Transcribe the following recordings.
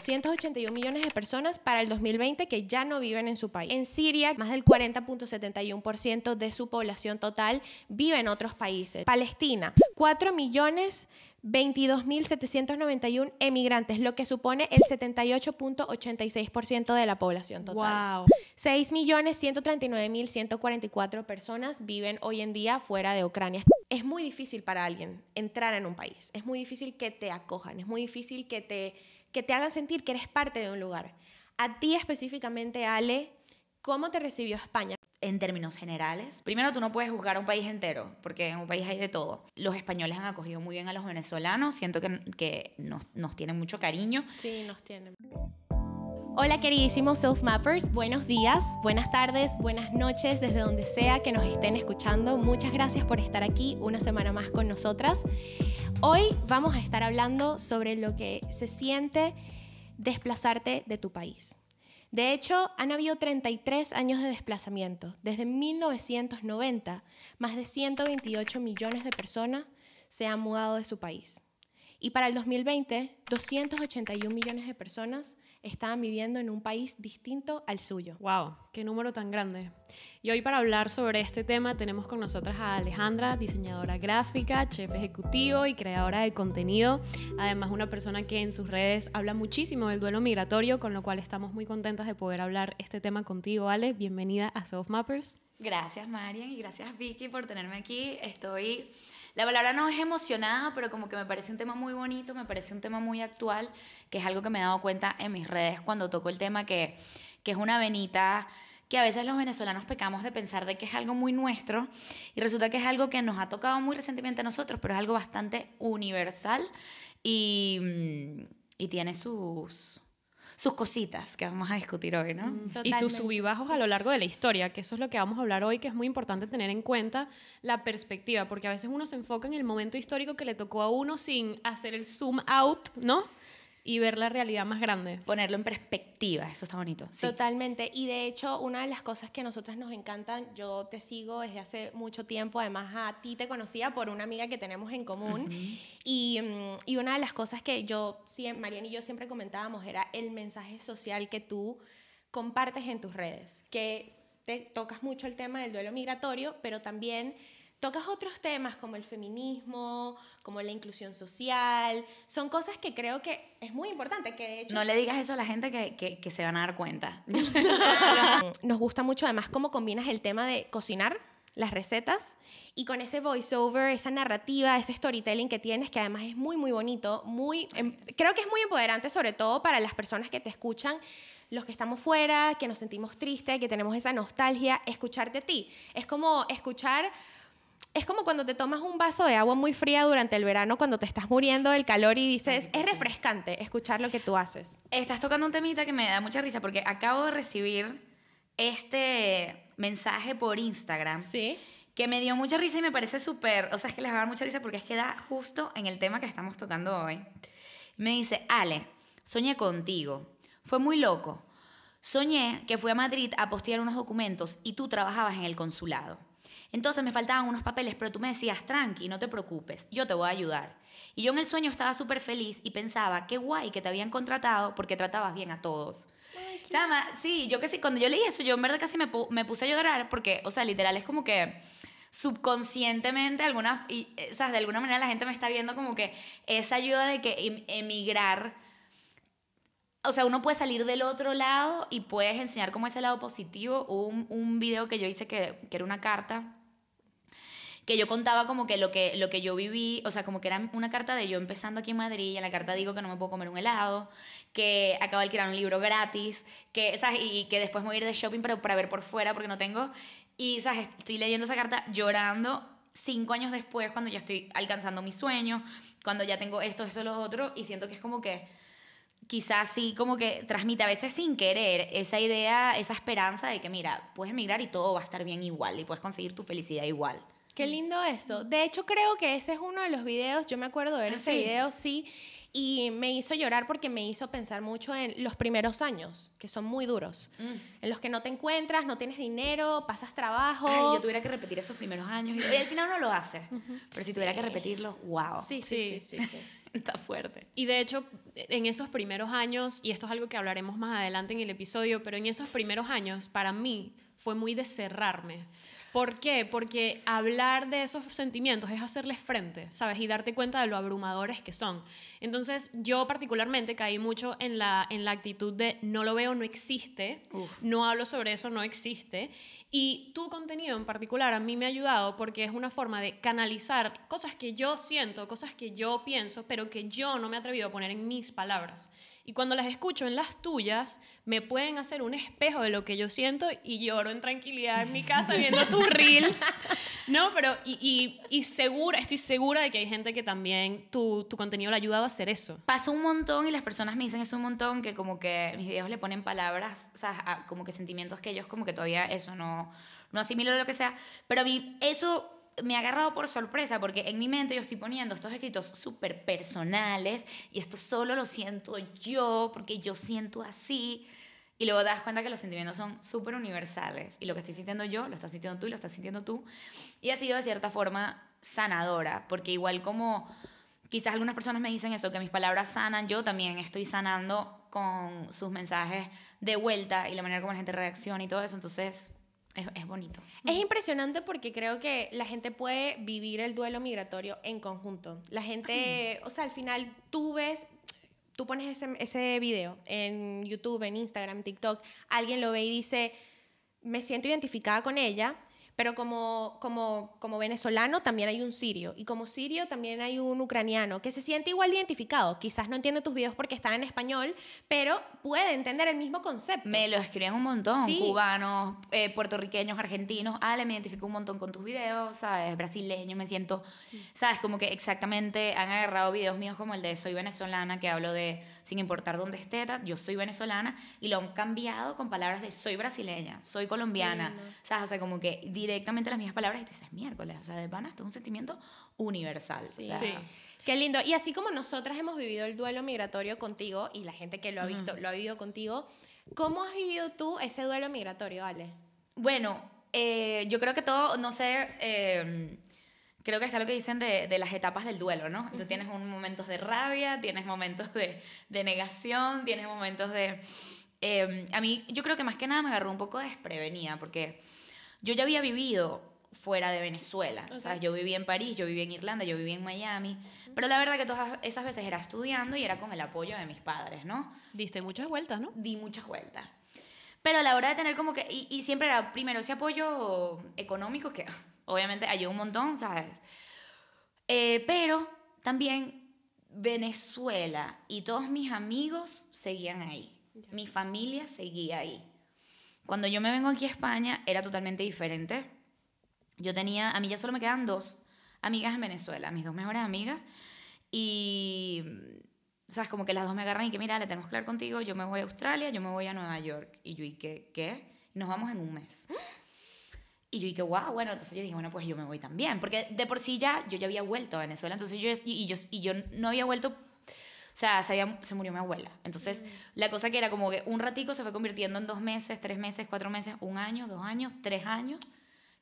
281 millones de personas para el 2020 que ya no viven en su país. En Siria, más del 40.71% de su población total vive en otros países. Palestina, 4 millones emigrantes, lo que supone el 78.86% de la población total. 6.139.144 personas viven hoy en día fuera de Ucrania. Es muy difícil para alguien entrar en un país, es muy difícil que te acojan, es muy difícil que te que te hagan sentir que eres parte de un lugar. A ti específicamente, Ale, ¿cómo te recibió España? En términos generales, primero tú no puedes juzgar a un país entero, porque en un país hay de todo. Los españoles han acogido muy bien a los venezolanos, siento que, nos, nos tienen mucho cariño. Sí, nos tienen. Hola queridísimos Self Mappers, buenos días, buenas tardes, buenas noches desde donde sea que nos estén escuchando. Muchas gracias por estar aquí una semana más con nosotras. Hoy vamos a estar hablando sobre lo que se siente desplazarte de tu país. De hecho, han habido 33 años de desplazamiento. Desde 1990, más de 128 millones de personas se han mudado de su país. Y para el 2020, 281 millones de personas estaban viviendo en un país distinto al suyo. ¡Wow! ¡Qué número tan grande! Y hoy para hablar sobre este tema tenemos con nosotras a Alejandra, diseñadora gráfica, chef ejecutivo y creadora de contenido. Además, una persona que en sus redes habla muchísimo del duelo migratorio, con lo cual estamos muy contentas de poder hablar este tema contigo, Ale. Bienvenida a Soft Mappers. Gracias, Marian, y gracias, Vicky, por tenerme aquí. Estoy la palabra no es emocionada, pero como que me parece un tema muy bonito, me parece un tema muy actual, que es algo que me he dado cuenta en mis redes cuando toco el tema, que, que es una venita que a veces los venezolanos pecamos de pensar de que es algo muy nuestro y resulta que es algo que nos ha tocado muy recientemente a nosotros, pero es algo bastante universal y, y tiene sus sus cositas que vamos a discutir hoy, ¿no? Mm, y sus subibajos a lo largo de la historia, que eso es lo que vamos a hablar hoy, que es muy importante tener en cuenta la perspectiva, porque a veces uno se enfoca en el momento histórico que le tocó a uno sin hacer el zoom out, ¿no? y ver la realidad más grande. Ponerlo en perspectiva, eso está bonito. Totalmente. Y de hecho, una de las cosas que a nosotras nos encantan, yo te sigo desde hace mucho tiempo, además a ti te conocía por una amiga que tenemos en común. y, mm, y, una de las cosas que yo, Mariana y yo siempre comentábamos era el mensaje social que tú compartes en tus redes, que te tocas mucho el tema del duelo migratorio, pero también tocas otros temas como el feminismo, como la inclusión social. Son cosas que creo que es muy importante. Que no le digas eso a la gente que, se van a dar cuenta. Nos gusta mucho además cómo combinas el tema de cocinar las recetas y con ese voiceover, esa narrativa, ese storytelling que tienes, que además es muy, muy bonito, muy, em, creo que es muy empoderante sobre todo para las personas que te escuchan, los que estamos fuera, que nos sentimos tristes, que tenemos esa nostalgia, escucharte a ti. Es como escuchar es como cuando te tomas un vaso de agua muy fría durante el verano cuando te estás muriendo del calor y dices, es refrescante escuchar lo que tú haces. Estás tocando un temita que me da mucha risa porque acabo de recibir este mensaje por Instagram. Que me dio mucha risa y me parece súper, o sea, es que les va a dar mucha risa porque es que da justo en el tema que estamos tocando hoy. Me dice, Ale, soñé contigo. Fue muy loco. Soñé que fui a Madrid a postear unos documentos y tú trabajabas en el consulado. Entonces me faltaban unos papeles, pero tú me decías, tranqui, no te preocupes, yo te voy a ayudar. Y yo en el sueño estaba súper feliz y pensaba, qué guay que te habían contratado porque tratabas bien a todos. Chama, sí, yo que sí, cuando yo leí eso, yo en verdad casi me, puse a llorar porque, o sea, literal, es como que subconscientemente algunas y, eh, o de alguna manera la gente me está viendo como que esa ayuda de que em, emigrar o sea, uno puede salir del otro lado y puedes enseñar como el lado positivo. un, video que yo hice que, que era una carta que yo contaba como que lo que, lo que yo viví, o sea, como que era una carta de yo empezando aquí en Madrid, y en la carta digo que no me puedo comer un helado, que acabo de alquilar un libro gratis, que, ¿sabes? Y, que después me voy a ir de shopping para, para ver por fuera porque no tengo. Y, ¿sabes? Estoy leyendo esa carta llorando cinco años después cuando ya estoy alcanzando mis sueños, cuando ya tengo esto, esto, lo otro, y siento que es como que quizás sí como que transmite a veces sin querer esa idea, esa esperanza de que mira, puedes emigrar y todo va a estar bien igual y puedes conseguir tu felicidad igual. Qué lindo eso. De hecho, creo que ese es uno de los videos, yo me acuerdo de ah, ese video, sí, y me hizo llorar porque me hizo pensar mucho en los primeros años, que son muy duros, mm. en los que no te encuentras, no tienes dinero, pasas trabajo. yo tuviera que repetir esos primeros años. Y al final no lo hace, pero si tuviera que repetirlo, wow. sí, sí. sí, sí Está fuerte. Y de hecho, en esos primeros años, y esto es algo que hablaremos más adelante en el episodio, pero en esos primeros años, para mí, fue muy de cerrarme. ¿Por qué? Porque hablar de esos sentimientos es hacerles frente, ¿sabes? Y darte cuenta de lo abrumadores que son. Entonces, yo particularmente caí mucho en la, en la actitud de no lo veo, no existe, no hablo sobre eso, no existe. Y tu contenido en particular a mí me ha ayudado porque es una forma de canalizar cosas que yo siento, cosas que yo pienso, pero que yo no me he atrevido a poner en mis palabras. Y cuando las escucho en las tuyas, me pueden hacer un espejo de lo que yo siento y lloro en tranquilidad en mi casa viendo tus reels. No, pero y, y, y segura, estoy segura de que hay gente que también tu, tu contenido le ha ayudado a hacer eso. Pasa un montón y las personas me dicen eso un montón, que como que mis videos le ponen palabras, o como que sentimientos que ellos como que todavía eso no, no asimilan lo que sea. Pero a mí eso me ha agarrado por sorpresa porque en mi mente yo estoy poniendo estos escritos súper personales y esto solo lo siento yo porque yo siento así. Y luego das cuenta que los sentimientos son súper universales y lo que estoy sintiendo yo lo estás sintiendo tú y lo estás sintiendo tú. Y ha sido de cierta forma sanadora porque igual como quizás algunas personas me dicen eso, que mis palabras sanan, yo también estoy sanando con sus mensajes de vuelta y la manera como la gente reacciona y todo eso. Entonces es, bonito. Es impresionante porque creo que la gente puede vivir el duelo migratorio en conjunto. La gente, ah. o sea, al final tú ves, tú pones ese, ese video en YouTube, en Instagram, TikTok, alguien lo ve y dice, me siento identificada con ella, pero como, como, como venezolano también hay un sirio y como sirio también hay un ucraniano que se siente igual identificado. Quizás no entiende tus videos porque están en español, pero puede entender el mismo concepto. Me lo escriben un montón, cubanos, eh, puertorriqueños, argentinos. Ale, me identifico un montón con tus videos, ¿sabes? Brasileño, me siento, ¿sabes? Como que exactamente han agarrado videos míos como el de Soy venezolana, que hablo de, sin importar dónde esté, yo soy venezolana, y lo han cambiado con palabras de Soy brasileña, soy colombiana, ¿sabes? O sea, como que directamente las mismas palabras y tú dices miércoles, o sea, de pana, esto es un sentimiento universal. Sí. Qué lindo. Y así como nosotras hemos vivido el duelo migratorio contigo y la gente que lo ha visto, lo ha vivido contigo, ¿cómo has vivido tú ese duelo migratorio, Ale? Bueno, eh, yo creo que todo, no sé, em, creo que está lo que dicen de, las etapas del duelo, ¿no? Entonces tienes un, momentos de rabia, tienes momentos de, negación, tienes momentos de... Em, a mí yo creo que más que nada me agarró un poco desprevenida porque yo ya había vivido fuera de Venezuela. O sea, yo viví en París, yo viví en Irlanda, yo viví en Miami. Pero la verdad que todas esas veces era estudiando y era con el apoyo de mis padres, ¿no? Diste muchas vueltas, ¿no? Di muchas vueltas. Pero a la hora de tener como que... Y, siempre era primero ese apoyo económico que obviamente ayudó un montón, ¿sabes? Eh, pero también Venezuela y todos mis amigos seguían ahí. Mi familia seguía ahí. Cuando yo me vengo aquí a España era totalmente diferente. Yo tenía, a mí ya solo me quedan dos amigas en Venezuela, mis dos mejores amigas. Y, ¿sabes? Como que las dos me agarran y que, mira, le tenemos que hablar contigo, yo me voy a Australia, yo me voy a Nueva York. Y yo, ¿y qué? ¿Qué? Nos vamos en un mes. Y yo dije, wow, bueno, entonces yo dije, bueno, pues yo me voy también. Porque de por sí ya, yo ya había vuelto a Venezuela, entonces yo, y yo, y yo no había vuelto o sea, se, murió mi abuela. Entonces, la cosa que era como que un ratico se fue convirtiendo en dos meses, tres meses, cuatro meses, un año, dos años, tres años.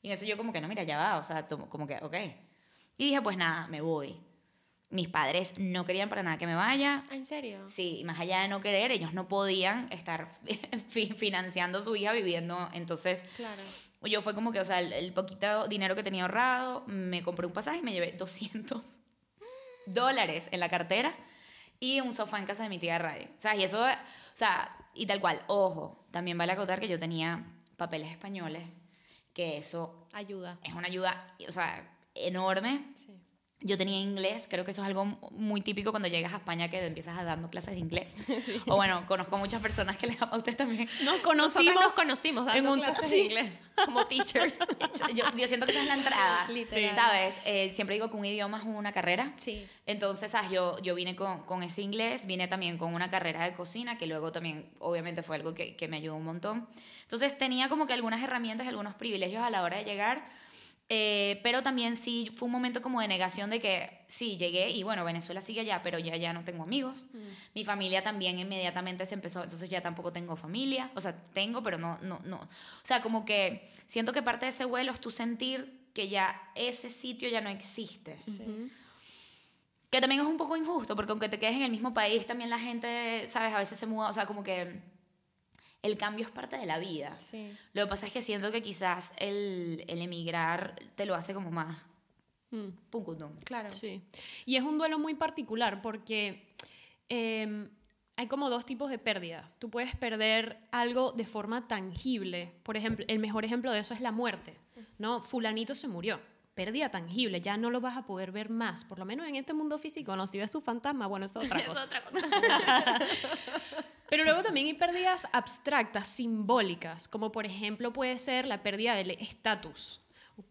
Y en eso yo como que, no, mira, ya va, o sea, como que, ok. Y dije, pues nada, me voy. Mis padres no querían para nada que me vaya. ¿En serio? Sí, más allá de no querer, ellos no podían estar financiando a su hija viviendo. Entonces, claro. yo fue como que, o sea, el, el poquito dinero que tenía ahorrado, me compré un pasaje y me llevé 200 dólares en la cartera y un sofá en casa de mi tía radio. O sea, y eso, o sea, y tal cual, ojo, también vale acotar que yo tenía papeles españoles, que eso... Ayuda. Es una ayuda, o sea, enorme. Sí yo tenía inglés, creo que eso es algo muy típico cuando llegas a España que empiezas a dando clases de inglés. O bueno, conozco muchas personas que les a ustedes también. No conocimos, conocimos dando clases de inglés como teachers. yo, siento que esa es la entrada, ¿sí? ¿sabes? Eh, siempre digo que un idioma es una carrera. Sí. Entonces, Yo, yo vine con, con, ese inglés, vine también con una carrera de cocina, que luego también obviamente fue algo que, que me ayudó un montón. Entonces tenía como que algunas herramientas, algunos privilegios a la hora de llegar eh, pero también sí fue un momento como de negación de que sí, llegué y bueno, Venezuela sigue allá, pero ya, ya no tengo amigos. Mm. Mi familia también inmediatamente se empezó, entonces ya tampoco tengo familia. O sea, tengo, pero no, no, no. O sea, como que siento que parte de ese vuelo es tú sentir que ya ese sitio ya no existe. Que también es un poco injusto, porque aunque te quedes en el mismo país, también la gente, ¿sabes? A veces se muda, o sea, como que el cambio es parte de la vida. Lo que pasa es que siento que quizás el, emigrar te lo hace como más. Mm. Claro. Sí. Y es un duelo muy particular porque em, hay como dos tipos de pérdidas. Tú puedes perder algo de forma tangible. Por ejemplo, el mejor ejemplo de eso es la muerte. ¿no? Fulanito se murió pérdida tangible, ya no lo vas a poder ver más, por lo menos en este mundo físico, no, si ves su fantasma, bueno, es otra cosa. es otra cosa. Pero luego también hay pérdidas abstractas, simbólicas, como por ejemplo puede ser la pérdida del estatus.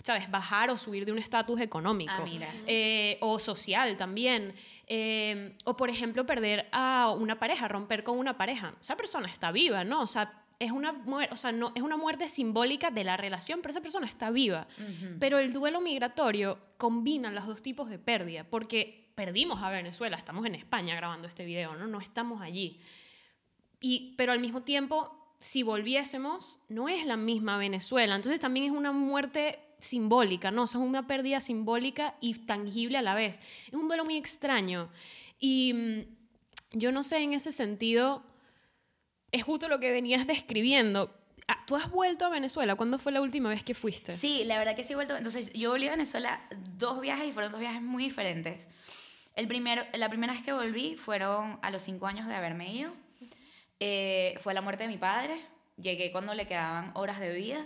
¿Sabes? Bajar o subir de un estatus económico. Ah, mira. Eh, o social también. Eh, o, por ejemplo, perder a una pareja, romper con una pareja. Esa persona está viva, ¿no? O sea, es una, muerte, no, es una muerte simbólica de la relación, pero esa persona está viva. Pero el duelo migratorio combina los dos tipos de pérdida, porque perdimos a Venezuela, estamos en España grabando este video, ¿no? No estamos allí pero al mismo tiempo, si volviésemos, no es la misma Venezuela. Entonces también es una muerte simbólica, ¿no? O es una pérdida simbólica y tangible a la vez. Es un duelo muy extraño. Y mm, yo no sé, en ese sentido, es justo lo que venías describiendo. Ah, ¿Tú has vuelto a Venezuela? ¿Cuándo fue la última vez que fuiste? Sí, la verdad que sí he vuelto. Entonces, yo volví a Venezuela dos viajes y fueron dos viajes muy diferentes. El primero, la primera vez que volví fueron a los cinco años de haberme ido eh, fue la muerte de mi padre. Llegué cuando le quedaban horas de vida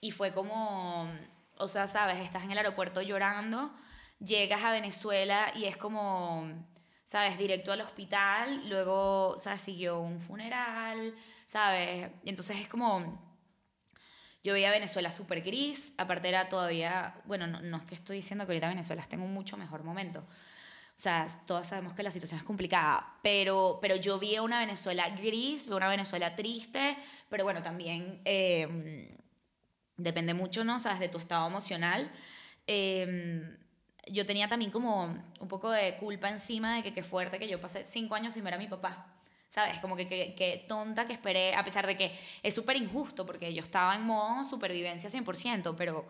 y fue como, o sea, sabes, estás en el aeropuerto llorando, llegas a Venezuela y es como, sabes, directo al hospital, luego, sabes, siguió un funeral, sabes, y entonces es como, yo veía Venezuela súper gris, aparte era todavía, bueno, no, no, es que estoy diciendo que ahorita Venezuela esté en un mucho mejor momento, o sea, todas sabemos que la situación es complicada, pero, pero yo vi una Venezuela gris, vi una Venezuela triste, pero bueno, también em, depende mucho, ¿no? Sabes, de tu estado emocional. Em, yo tenía también como un poco de culpa encima de que qué fuerte que yo pasé cinco años sin ver a mi papá. ¿Sabes? Como que, qué tonta que esperé, a pesar de que es súper injusto, porque yo estaba en modo supervivencia 100%, pero,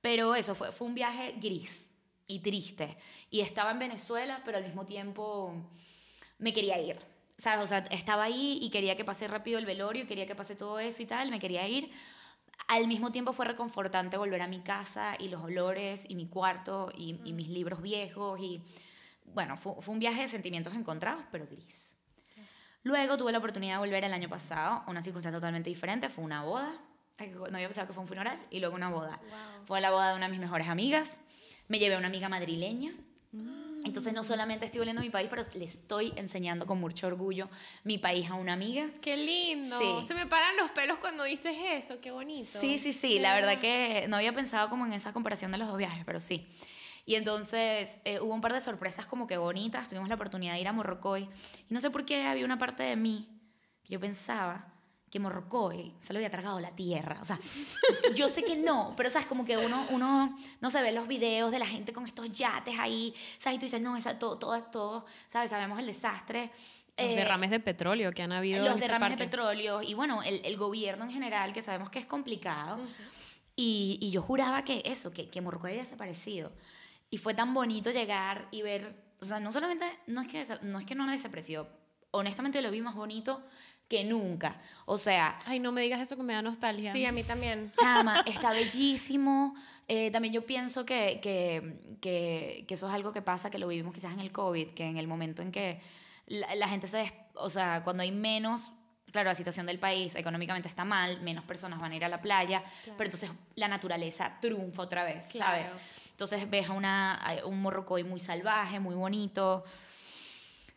pero eso fue, fue un viaje gris, y triste. Y estaba en Venezuela, pero al mismo tiempo me quería ir. ¿Sabes? O sea, estaba ahí y quería que pase rápido el velorio, quería que pase todo eso y tal, me quería ir. Al mismo tiempo fue reconfortante volver a mi casa y los olores y mi cuarto y, mm. mis libros viejos y bueno, fue, un viaje de sentimientos encontrados, pero gris. Luego tuve la oportunidad de volver el año pasado una circunstancia totalmente diferente, fue una boda, no había pensado que fue un funeral y luego una boda. Fue la boda de una de mis mejores amigas me llevé a una amiga madrileña. Mm. Entonces no solamente estoy volviendo a mi país, pero le estoy enseñando con mucho orgullo mi país a una amiga. Qué lindo. Se me paran los pelos cuando dices eso, qué bonito. Sí, sí, sí, la verdad. que no había pensado como en esa comparación de los dos viajes, pero sí. Y entonces eh, hubo un par de sorpresas como que bonitas, tuvimos la oportunidad de ir a Morrocoy y no sé por qué había una parte de mí que yo pensaba que Morrocoy eh, se lo había tragado la tierra. O sea, yo sé que no, pero sabes, como que uno, uno no se ve los videos de la gente con estos yates ahí, ¿sabes? Y tú dices, no, esa, todo, todo, todo, ¿sabes? Sabemos el desastre. Los eh, derrames de petróleo que han habido. Los en derrames ese derrames de petróleo y bueno, el, el, gobierno en general, que sabemos que es complicado. y, y, yo juraba que eso, que, que Morrocoy había desaparecido. Y fue tan bonito llegar y ver, o sea, no solamente, no es que no, es que no desapareció, honestamente lo vi más bonito, que nunca. O sea. Ay, no me digas eso que me da nostalgia. Sí, a mí también. Chama, está bellísimo. Eh, también yo pienso que, que, que, eso es algo que pasa, que lo vivimos quizás en el COVID, que en el momento en que la, gente se. Des, o sea, cuando hay menos. Claro, la situación del país económicamente está mal, menos personas van a ir a la playa, pero entonces la naturaleza triunfa otra vez, ¿sabes? Entonces ves a una, a un morrocoy muy salvaje, muy bonito.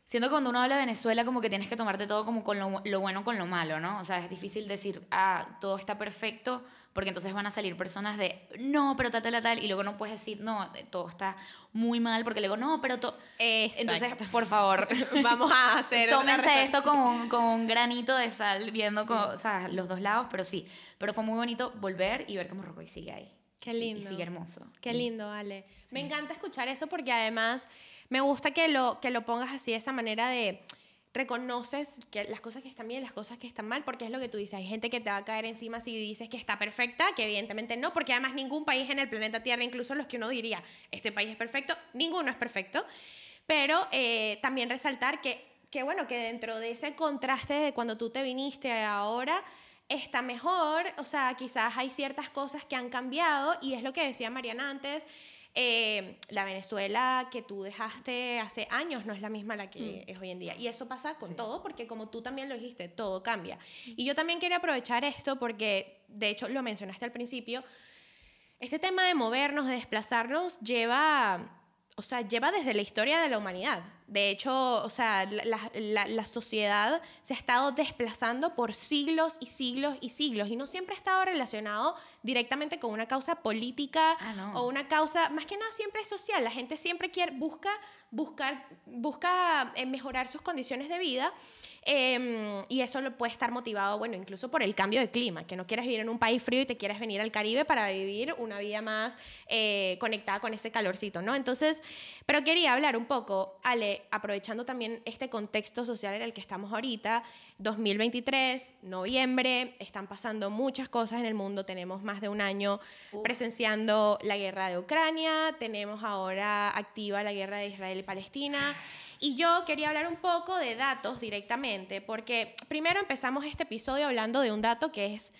Siento que cuando uno habla de Venezuela como que tienes que tomarte todo como con lo, bueno con lo malo, ¿no? O sea, es difícil decir, ah, todo está perfecto, porque entonces van a salir personas de, no, pero tal, tal, tal, y luego no puedes decir, no, todo está muy mal, porque luego, no, pero todo... Entonces, por favor, vamos a hacer... Tómense esto con un, granito de sal, viendo o sea, los dos lados, pero sí, pero fue muy bonito volver y ver cómo Rocco sigue ahí. Qué lindo. Y sigue hermoso. Qué lindo, Ale. Me encanta escuchar eso porque además me gusta que lo, que lo pongas así, de esa manera de reconoces que las cosas que están bien las cosas que están mal, porque es lo que tú dices. Hay gente que te va a caer encima si dices que está perfecta, que evidentemente no, porque además ningún país en el planeta Tierra, incluso los que uno diría, este país es perfecto, ninguno es perfecto. Pero eh, también resaltar que, que, bueno, que dentro de ese contraste de cuando tú te viniste ahora, está mejor, o sea, quizás hay ciertas cosas que han cambiado y es lo que decía Mariana antes. Eh, la Venezuela que tú dejaste hace años no es la misma la que mm. es hoy en día. Y eso pasa con todo, porque como tú también lo dijiste, todo cambia. Y yo también quería aprovechar esto porque, de hecho, lo mencionaste al principio, este tema de movernos, de desplazarnos, lleva, o sea, lleva desde la historia de la humanidad. De hecho, o sea, la, sociedad se ha estado desplazando por siglos y siglos y siglos y no siempre ha estado relacionado directamente con una causa política ah, o una causa, más que nada siempre es social. La gente siempre quiere, busca, buscar, busca eh, mejorar sus condiciones de vida em, y eso lo puede estar motivado, bueno, incluso por el cambio de clima, que no quieres vivir en un país frío y te quieres venir al Caribe para vivir una vida más eh, conectada con ese calorcito, ¿no? Entonces, pero quería hablar un poco, Ale, aprovechando también este contexto social en el que estamos ahorita, 2023, noviembre, están pasando muchas cosas en el mundo, tenemos más de un año presenciando la guerra de Ucrania, tenemos ahora activa la guerra de Israel y Palestina. Y yo quería hablar un poco de datos directamente, porque primero empezamos este episodio hablando de un dato que es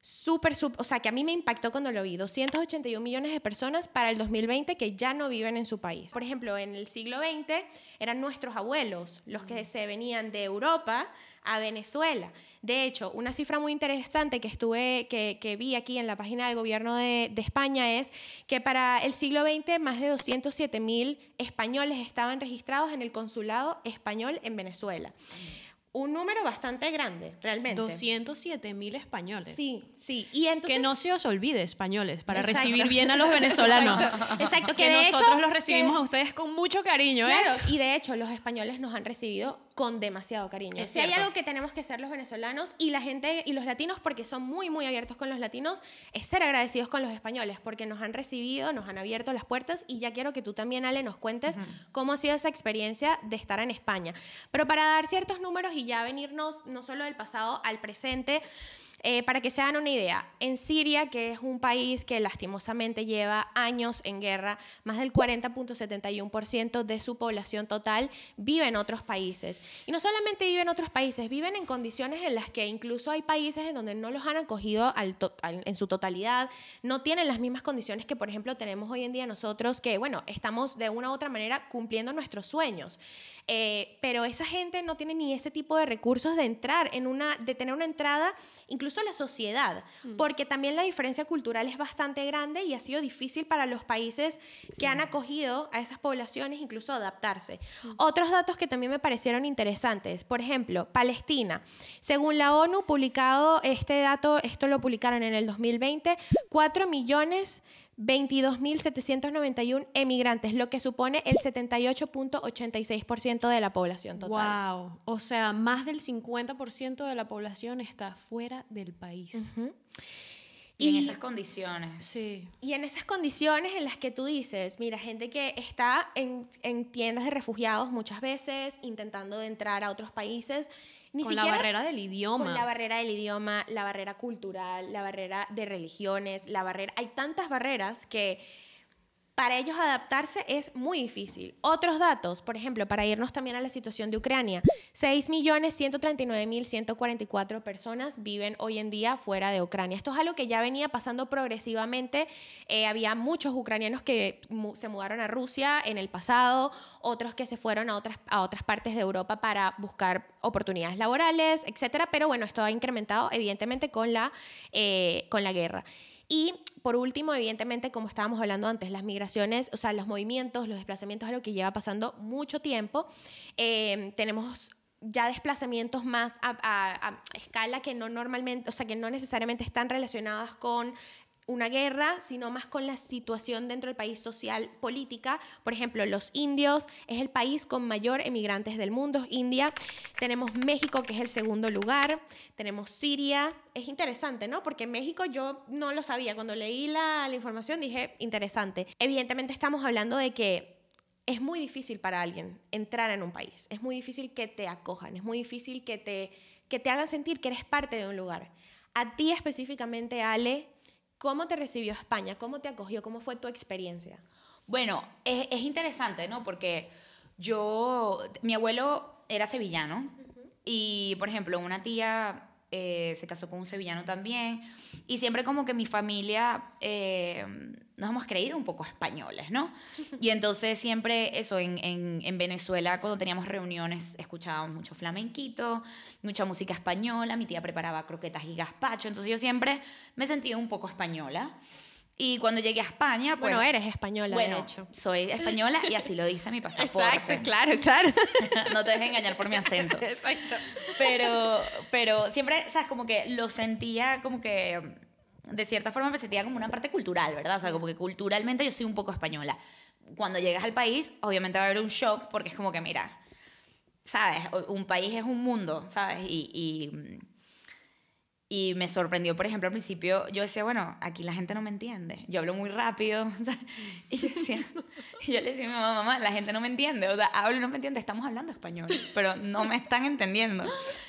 súper, o sea, que a mí me impactó cuando lo vi, 281 millones de personas para el 2020 que ya no viven en su país. Por ejemplo, en el siglo XX eran nuestros abuelos los que se venían de Europa a Venezuela. De hecho, una cifra muy interesante que, estuve, que, vi aquí en la página del gobierno de, España es que para el siglo XX más de 207 mil españoles estaban registrados en el consulado español en Venezuela un número bastante grande, realmente. 207 mil españoles. Sí, sí. Y entonces, que no se os olvide, españoles, para recibir bien a los venezolanos. Exacto, que, nosotros los recibimos a ustedes con mucho cariño. ¿eh? Claro, y de hecho los españoles nos han recibido con demasiado cariño. si hay algo que tenemos que hacer los venezolanos y la gente y los latinos, porque son muy, muy abiertos con los latinos, es ser agradecidos con los españoles, porque nos han recibido, nos han abierto las puertas y ya quiero que tú también, Ale, nos cuentes cómo ha sido esa experiencia de estar en España. Pero para dar ciertos números y ya venirnos no solo del pasado al presente. Eh, para que se hagan una idea, en Siria, que es un país que lastimosamente lleva años en guerra, más del 40.71% de su población total vive en otros países. Y no solamente vive en otros países, viven en condiciones en las que incluso hay países en donde no los han acogido en su totalidad, no tienen las mismas condiciones que, por ejemplo, tenemos hoy en día nosotros, que, bueno, estamos de una u otra manera cumpliendo nuestros sueños. Eh, pero esa gente no tiene ni ese tipo de recursos de entrar en una, de tener una entrada, incluso incluso la sociedad, mm. porque también la diferencia cultural es bastante grande y ha sido difícil para los países que han acogido a esas poblaciones incluso adaptarse. Mm. Otros datos que también me parecieron interesantes, por ejemplo, Palestina. Según la ONU, publicado este dato, esto lo publicaron en el 2020, 4 millones 22.791 emigrantes, lo que supone el 78.86% de la población total. ¡Wow! O sea, más del 50% de la población está fuera del país. Y, en esas condiciones. Sí. Y en esas condiciones en las que tú dices, mira, gente que está en, en tiendas de refugiados muchas veces, intentando entrar a otros países con la barrera del idioma. Con la barrera del idioma, la barrera cultural, la barrera de religiones, la barrera... Hay tantas barreras que para ellos adaptarse es muy difícil. Otros datos, por ejemplo, para irnos también a la situación de Ucrania, 6.139.144 personas viven hoy en día fuera de Ucrania. Esto es algo que ya venía pasando progresivamente. Eh, había muchos ucranianos que se mudaron a Rusia en el pasado, otros que se fueron a otras, a otras partes de Europa para buscar oportunidades laborales, etcétera. Pero bueno, esto ha incrementado evidentemente con la, eh, con la guerra. Y por último, evidentemente, como estábamos hablando antes, las migraciones, o sea, los movimientos, los desplazamientos es lo que lleva pasando mucho tiempo. Em, tenemos ya desplazamientos más a, escala que no normalmente, o sea, que no necesariamente están relacionados con una guerra, sino más con la situación dentro del país social, política. Por ejemplo, los indios es el país con mayor emigrantes del mundo, India. Tenemos México, que es el segundo lugar. Tenemos Siria. Es interesante, ¿no? Porque México yo no lo sabía. Cuando leí la, información dije, interesante. Evidentemente estamos hablando de que es muy difícil para alguien entrar en un país, es muy difícil que te acojan, es muy difícil que te, que te hagan sentir que eres parte de un lugar. A ti específicamente, Ale, ¿Cómo te recibió España? ¿Cómo te acogió? ¿Cómo fue tu experiencia? Bueno, es, interesante, ¿no? Porque yo, mi abuelo era sevillano y, por ejemplo, una tía eh, se casó con un sevillano también. Y siempre como que mi familia eh, nos hemos creído un poco españoles, ¿no? Y entonces siempre eso, en, en, en, Venezuela cuando teníamos reuniones escuchábamos mucho flamenquito, mucha música española, mi tía preparaba croquetas y gazpacho, entonces yo siempre me sentía un poco española. Y cuando llegué a España, pues, Bueno, eres española, bueno, de hecho. soy española y así lo dice mi pasaporte. Exacto, claro, claro. no te dejes engañar por mi acento. Exacto. Pero, pero siempre, ¿sabes? Como que lo sentía como que... De cierta forma me sentía como una parte cultural, ¿verdad? O sea, como que culturalmente yo soy un poco española. Cuando llegas al país, obviamente va a haber un shock porque es como que, mira, ¿sabes? Un país es un mundo, ¿sabes? y, y me sorprendió, por ejemplo, al principio yo decía, bueno, aquí la gente no me entiende. Yo hablo muy rápido. sea, y yo decía, y yo le decía a mi mamá, mamá, la gente no me entiende. O sea, hablo y no me entiende. Estamos hablando español, pero no me están entendiendo.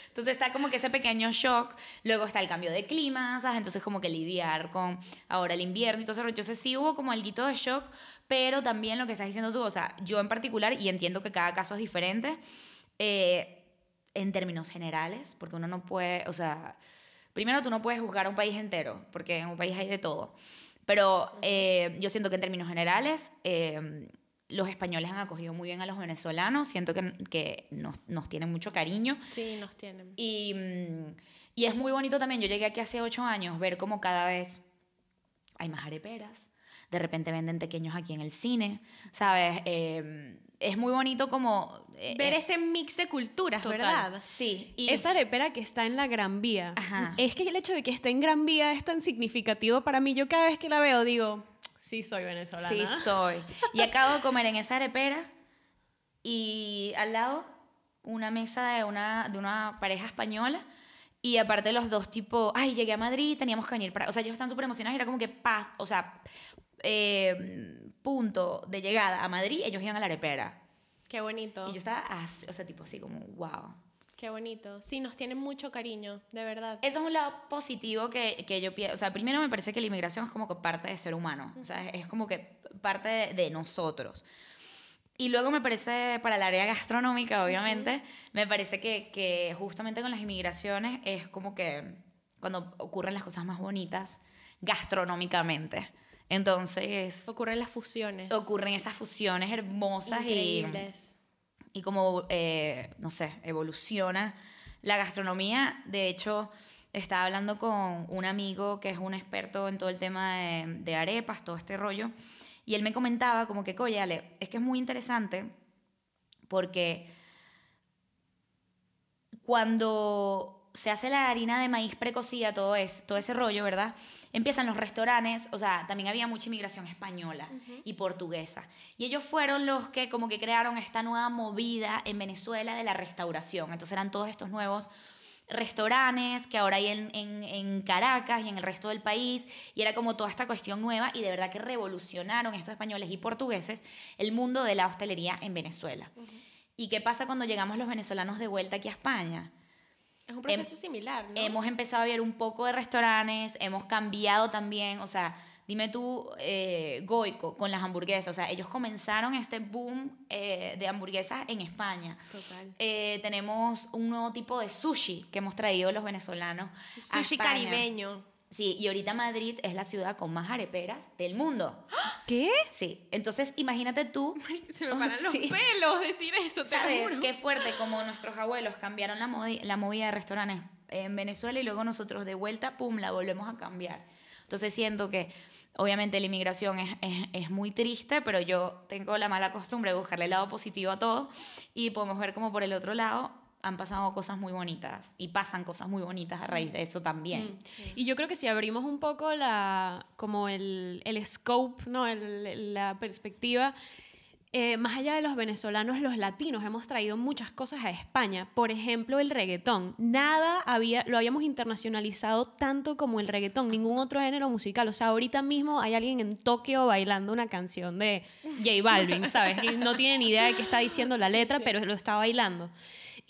Entonces está como que ese pequeño shock. Luego está el cambio de clima, ¿sabes? Entonces como que lidiar con ahora el invierno y todo eso. Entonces sí hubo como algo de shock, pero también lo que estás diciendo tú, o sea, yo en particular, y entiendo que cada caso es diferente, eh, en términos generales, porque uno no puede, o sea primero tú no puedes juzgar a un país entero, porque en un país hay de todo. Pero eh, yo siento que en términos generales, eh, los españoles han acogido muy bien a los venezolanos, siento que, que nos, nos, tienen mucho cariño. Sí, nos tienen. Y, mm, y es muy bonito también, yo llegué aquí hace ocho años, ver cómo cada vez hay más areperas, de repente venden pequeños aquí en el cine, ¿sabes? Em, es muy bonito como... Eh, eh, Ver ese mix de culturas, ¿verdad? Sí. Y Esa arepera que está en la Gran Vía. Ajá. Es que el hecho de que esté en Gran Vía es tan significativo para mí. Yo cada vez que la veo digo, sí soy venezolana. Sí soy. Y acabo de comer en esa arepera y al lado una mesa de una, de una pareja española. Y aparte los dos tipo, ay, llegué a Madrid, teníamos que venir para... O sea, ellos están súper emocionados y era como que paz, o sea, Em, punto de llegada a Madrid, ellos iban a la arepera. Qué bonito. Y yo estaba así, o sea, tipo así como, wow. Qué bonito. Sí, nos tienen mucho cariño, de verdad. Eso es un lado positivo que, yo pienso. O sea, primero me parece que la inmigración es como que parte de ser humano. O sea, es, como que parte de, nosotros. Y luego me parece, para el área gastronómica, obviamente, me parece que justamente con las inmigraciones es como que cuando ocurren las cosas más bonitas gastronómicamente. Entonces... Ocurren las fusiones. Ocurren esas fusiones hermosas Increíbles. y... Y como, eh, no sé, evoluciona la gastronomía. De hecho, estaba hablando con un amigo que es un experto en todo el tema de, arepas, todo este rollo. Y él me comentaba como que, Coyale, es que es muy interesante porque cuando se hace la harina de maíz precocida, todo, es, todo ese rollo, ¿verdad? empiezan los restaurantes, o sea, también había mucha inmigración española y portuguesa. Y ellos fueron los que como que crearon esta nueva movida en Venezuela de la restauración. Entonces eran todos estos nuevos restaurantes que ahora hay en, Caracas y en el resto del país, y era como toda esta cuestión nueva y de verdad que revolucionaron estos españoles y portugueses el mundo de la hostelería en Venezuela. ¿Y qué pasa cuando llegamos los venezolanos de vuelta aquí a España? Es un em, proceso similar, ¿no? Hemos empezado a ver un poco de restaurantes, hemos cambiado también, o sea, dime tú, eh, Goico, con las hamburguesas, o sea, ellos comenzaron este boom eh, de hamburguesas en España. Total. Eh, tenemos un nuevo tipo de sushi que hemos traído los venezolanos. Sushi caribeño. Sí, y ahorita Madrid es la ciudad con más areperas del mundo. ¿Qué? Sí. Entonces, imagínate tú. Se me oh, paran los pelos decir eso, ¿Sabes? Qué fuerte como nuestros abuelos cambiaron la, la movida de restaurantes en Venezuela y luego nosotros de vuelta, pum, la volvemos a cambiar. Entonces, siento que. Obviamente la inmigración es, es, es, muy triste, pero yo tengo la mala costumbre de buscarle el lado positivo a todo y podemos ver como por el otro lado han pasado cosas muy bonitas y pasan cosas muy bonitas a raíz mm. de eso también. Mm, y yo creo que si abrimos un poco la, como el, el scope, ¿no? la perspectiva, eh, más allá de los venezolanos, los latinos hemos traído muchas cosas a España. Por ejemplo, el reggaetón. Nada había, lo habíamos internacionalizado tanto como el reggaetón, ningún otro género musical. O sea, ahorita mismo hay alguien en Tokio bailando una canción de J Balvin, ¿sabes? no tiene ni idea de qué está diciendo la letra, pero lo está bailando.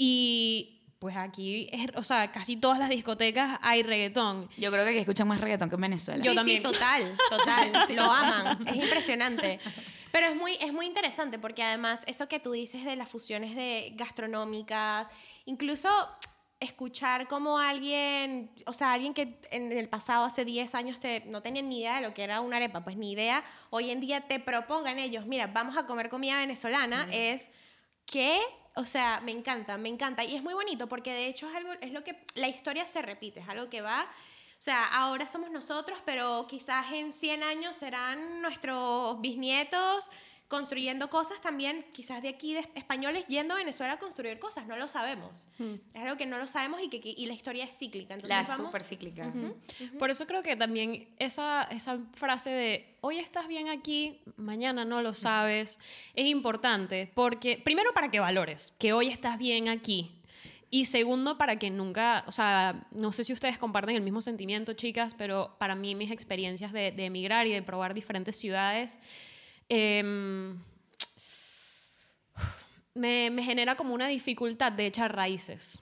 Y pues aquí, es, o sea, casi todas las discotecas hay reggaetón. Yo creo que aquí escuchan más reggaetón que en Venezuela. Yo sí, también. total, total. lo aman. Es impresionante. Pero es muy, es muy interesante porque además eso que tú dices de las fusiones de gastronómicas, incluso escuchar como alguien, o sea, alguien que en el pasado hace 10 años te, no tenía ni idea de lo que era una arepa, pues ni idea, hoy en día te propongan ellos, mira, vamos a comer comida venezolana, es que o sea, me encanta, me encanta. Y es muy bonito porque de hecho es algo, es lo que, la historia se repite, es algo que va, o sea, ahora somos nosotros, pero quizás en 100 años serán nuestros bisnietos, construyendo cosas también, quizás de aquí, de españoles yendo a Venezuela a construir cosas, no lo sabemos. Hmm. Es algo que no lo sabemos y que y la historia es cíclica. Entonces la es súper cíclica. Por eso creo que también esa, esa frase de hoy estás bien aquí, mañana no lo sabes, es importante, porque primero para que valores que hoy estás bien aquí, y segundo, para que nunca, o sea, no sé si ustedes comparten el mismo sentimiento, chicas, pero para mí mis experiencias de, de emigrar y de probar diferentes ciudades Em, me, genera como una dificultad de echar raíces.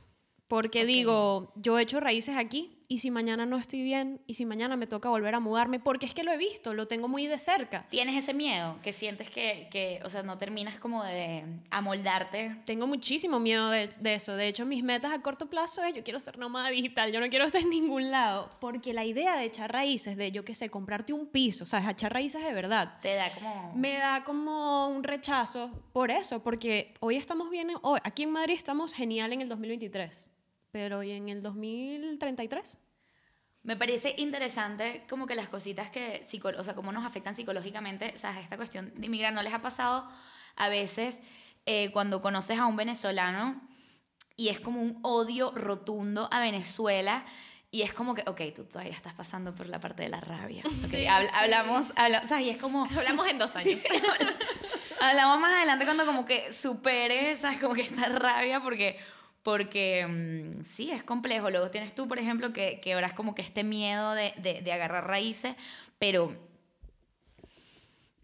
Porque digo, yo he hecho raíces aquí, y si mañana no estoy bien y si mañana me toca volver a mudarme, porque es que lo he visto, lo tengo muy de cerca. ¿Tienes ese miedo que sientes que, o sea, no terminas como de amoldarte? Tengo muchísimo miedo de, eso. De hecho, mis metas a corto plazo es yo quiero ser nómada digital, yo no quiero estar en ningún lado, porque la idea de echar raíces, de yo qué sé, comprarte un piso, o sea, echar raíces de verdad. Te da como... Me da como un rechazo por eso, porque hoy estamos bien, hoy, aquí en Madrid estamos genial en el 2023 pero y en el 2033. Me parece interesante como que las cositas que, o sea, cómo nos afectan psicológicamente, o sea, esta cuestión de inmigrar, ¿no les ha pasado a veces eh, cuando conoces a un venezolano y es como un odio rotundo a Venezuela? Y es como que, ok, tú todavía estás pasando por la parte de la rabia. hablamos, o sea, y es como... Hablamos en dos años. hablamos más adelante cuando como que superes, ¿sabes? Como que esta rabia porque porque mm, sí, es complejo. Luego tienes tú, por ejemplo, que, que ahora es como que este miedo de, agarrar raíces, pero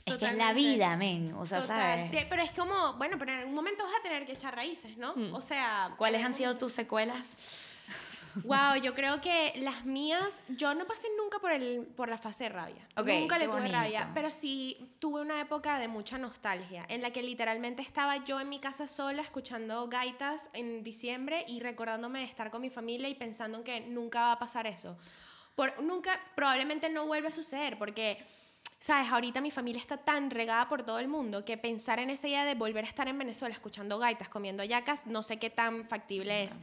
es que es la vida, men. O sea, ¿sabes? Pero es como, bueno, pero en algún momento vas a tener que echar raíces, ¿no? Mm. O sea. ¿Cuáles han sido tus secuelas? Wow, yo creo que las mías, yo no pasé nunca por, el, por la fase de rabia. nunca le tuve rabia, pero sí tuve una época de mucha nostalgia, en la que literalmente estaba yo en mi casa sola escuchando gaitas en diciembre y recordándome de estar con mi familia y pensando en que nunca va a pasar eso. Por, nunca, probablemente no vuelve a suceder, porque... ¿Sabes? Ahorita mi familia está tan regada por todo el mundo que pensar en esa idea de volver a estar en Venezuela escuchando gaitas, comiendo yacas, no sé qué tan factible es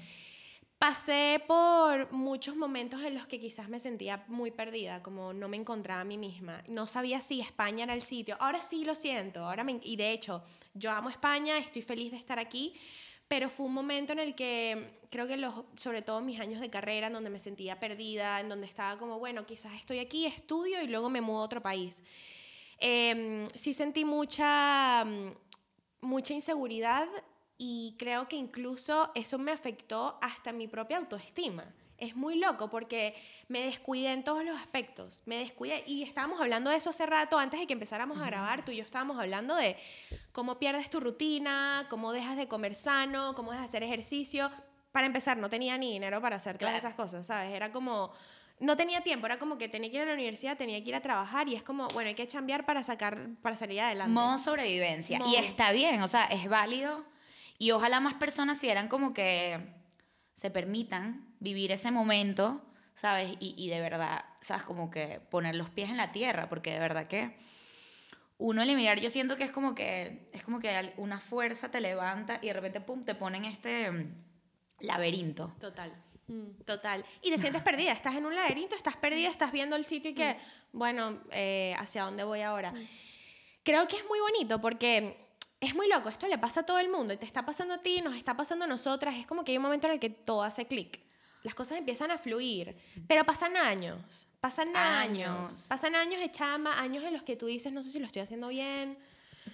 pasé por muchos momentos en los que quizás me sentía muy perdida, como no me encontraba a mí misma. No sabía si España era el sitio. Ahora sí lo siento, ahora y de hecho, yo amo España, estoy feliz de estar aquí, pero fue un momento en el que creo que los, sobre todo mis años de carrera, en donde me sentía perdida, en donde estaba como, bueno, quizás estoy aquí, estudio y luego me mudo a otro país. Em, sí sentí mucha, mm, mucha inseguridad y creo que incluso eso me afectó hasta mi propia autoestima. Es muy loco porque me descuidé en todos los aspectos. Me descuidé y estábamos hablando de eso hace rato antes de que empezáramos a grabar. Tú y yo estábamos hablando de cómo pierdes tu rutina, cómo dejas de comer sano, cómo dejas de hacer ejercicio. Para empezar, no tenía ni dinero para hacer todas esas cosas, ¿sabes? Era como no tenía tiempo, era como que tenía que ir a la universidad, tenía que ir a trabajar y es como, bueno, hay que cambiar para sacar para salir adelante. Modo sobrevivencia y está bien, o sea, es válido y ojalá más personas hicieran como que se permitan vivir ese momento, ¿sabes? Y, de verdad, ¿sabes? Como que poner los pies en la tierra, porque de verdad que uno eliminar, yo siento que es como que, es como que una fuerza te levanta y de repente, pum, te ponen este mm, laberinto. Total. Mm, total. Y te sientes perdida, estás en un laberinto, estás perdida, mm. estás viendo el sitio y que, bueno, eh, ¿hacia dónde voy ahora? Creo que es muy bonito porque es muy loco, esto le pasa a todo el mundo, y te está pasando a ti, nos está pasando a nosotras, es como que hay un momento en el que todo hace clic, las cosas empiezan a fluir, pero pasan años, pasan años, pasan años de chamba, años en los que tú dices, no sé si lo estoy haciendo bien.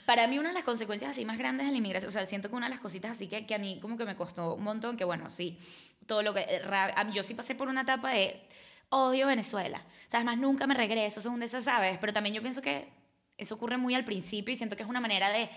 Para mí una de las consecuencias así más grandes de la inmigración, o sea, siento que una de las cositas así que, a mí como que me costó un montón, que bueno, sí, todo lo que, eh, yo sí pasé por una etapa de odio Venezuela, o sea, además nunca me regreso, es un esas Pero también yo pienso que eso ocurre muy al principio y siento que es una manera de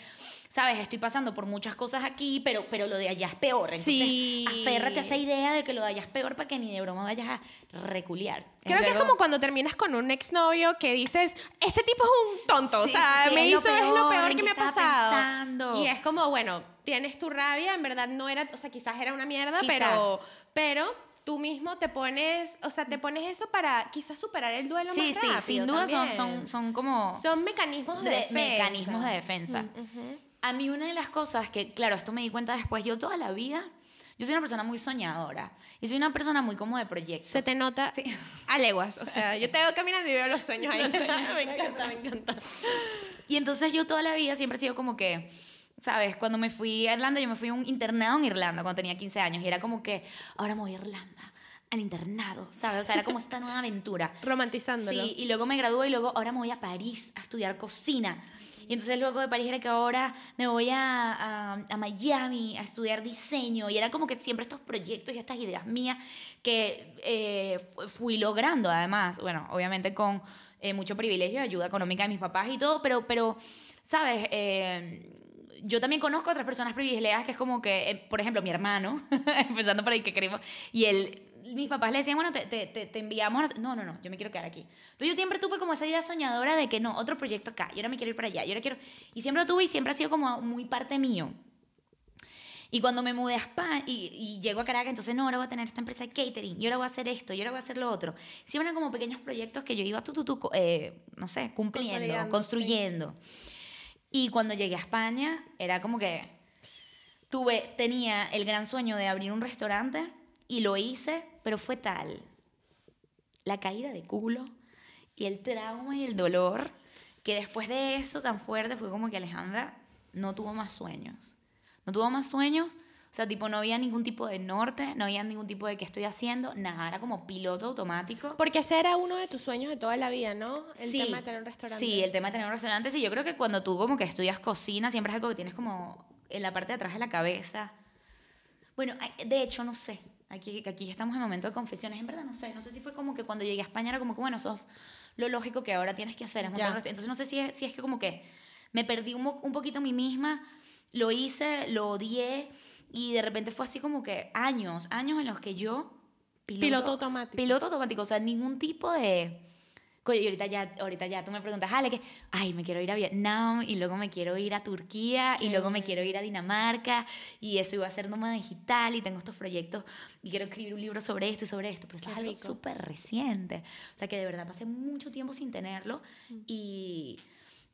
sabes, estoy pasando por muchas cosas aquí, pero, pero lo de allá es peor. Entonces, sí. aférrate a esa idea de que lo de allá es peor para que ni de broma vayas a reculiar. Creo que es como cuando terminas con un exnovio que dices, ese tipo es un tonto, o sea, me hizo, es lo peor que me ha pasado. Y es como, bueno, tienes tu rabia, en verdad no era, o sea, quizás era una mierda, pero... pero tú mismo te pones, o sea, te pones eso para quizás superar el duelo sí, más rápido. Sí, sí, sin duda son, son, son, como... Son mecanismos de, defensa. Mecanismos de defensa. A mí una de las cosas que, claro, esto me di cuenta después, yo toda la vida, yo soy una persona muy soñadora y soy una persona muy como de proyectos. Se te nota Aleguas, o sea, yo te veo caminando y veo los sueños ahí. me encanta, me encanta. Y entonces yo toda la vida siempre he sido como que... ¿Sabes? Cuando me fui a Irlanda, yo me fui a un internado en Irlanda cuando tenía 15 años y era como que, ahora me voy a Irlanda al internado, ¿sabes? O sea, era como esta nueva aventura. Romantizándolo. Sí, y luego me gradué y luego ahora me voy a París a estudiar cocina. Y entonces luego de París era que ahora me voy a, Miami a estudiar diseño. Y era como que siempre estos proyectos y estas ideas mías que eh, fui logrando además. Bueno, obviamente con eh, mucho privilegio, ayuda económica de mis papás y todo, pero, pero ¿sabes? Eh, yo también conozco otras personas privilegiadas que es como que, por ejemplo, mi hermano, empezando por ahí que queremos, y él mis papás le decían, bueno, te, te, te, enviamos. No, no, no, yo me quiero quedar aquí. Entonces yo siempre tuve como esa idea soñadora de que no, otro proyecto acá, yo ahora me quiero ir para allá, yo ahora quiero. Y siempre lo tuve y siempre ha sido como muy parte mío. Y cuando me mudé a España y, y, llego a Caracas, entonces no, ahora voy a tener esta empresa de catering, y ahora voy a hacer esto, y ahora voy a hacer lo otro. Siempre eran como pequeños proyectos que yo iba eh, no sé, cumpliendo, construyendo. Y cuando llegué a España, era como que tuve, tenía el gran sueño de abrir un restaurante y lo hice, pero fue tal la caída de culo y el trauma y el dolor que después de eso tan fuerte fue como que Alejandra no tuvo más sueños. No tuvo más sueños, o sea, tipo, no había ningún tipo de norte, no había ningún tipo de qué estoy haciendo, nada, era como piloto automático. Porque ese era uno de tus sueños de toda la vida, ¿no? El tema de tener un restaurante. Sí, el tema de tener un restaurante. Sí, yo creo que cuando tú como que estudias cocina, siempre es algo que tienes como en la parte de atrás de la cabeza. Bueno, de hecho, no sé. Aquí, aquí estamos en momento de confesiones. En verdad, no sé. No sé si fue como que cuando llegué a España era como que, bueno, sos lo lógico que ahora tienes que hacer. Entonces, no sé si es, si es que como que me perdí un, poquito a mí misma. Lo hice, lo odié. Y de repente fue así como que años, años en los que yo... piloto automático. Piloto automático. O sea, ningún tipo de y ahorita ya, ahorita ya tú me preguntas, Ale, que, ay, me quiero ir a Vietnam y luego me quiero ir a Turquía y luego me quiero ir a Dinamarca y eso iba a ser nómada digital y tengo estos proyectos y quiero escribir un libro sobre esto y sobre esto, pero es algo súper reciente. O sea que de verdad pasé mucho tiempo sin tenerlo mm. y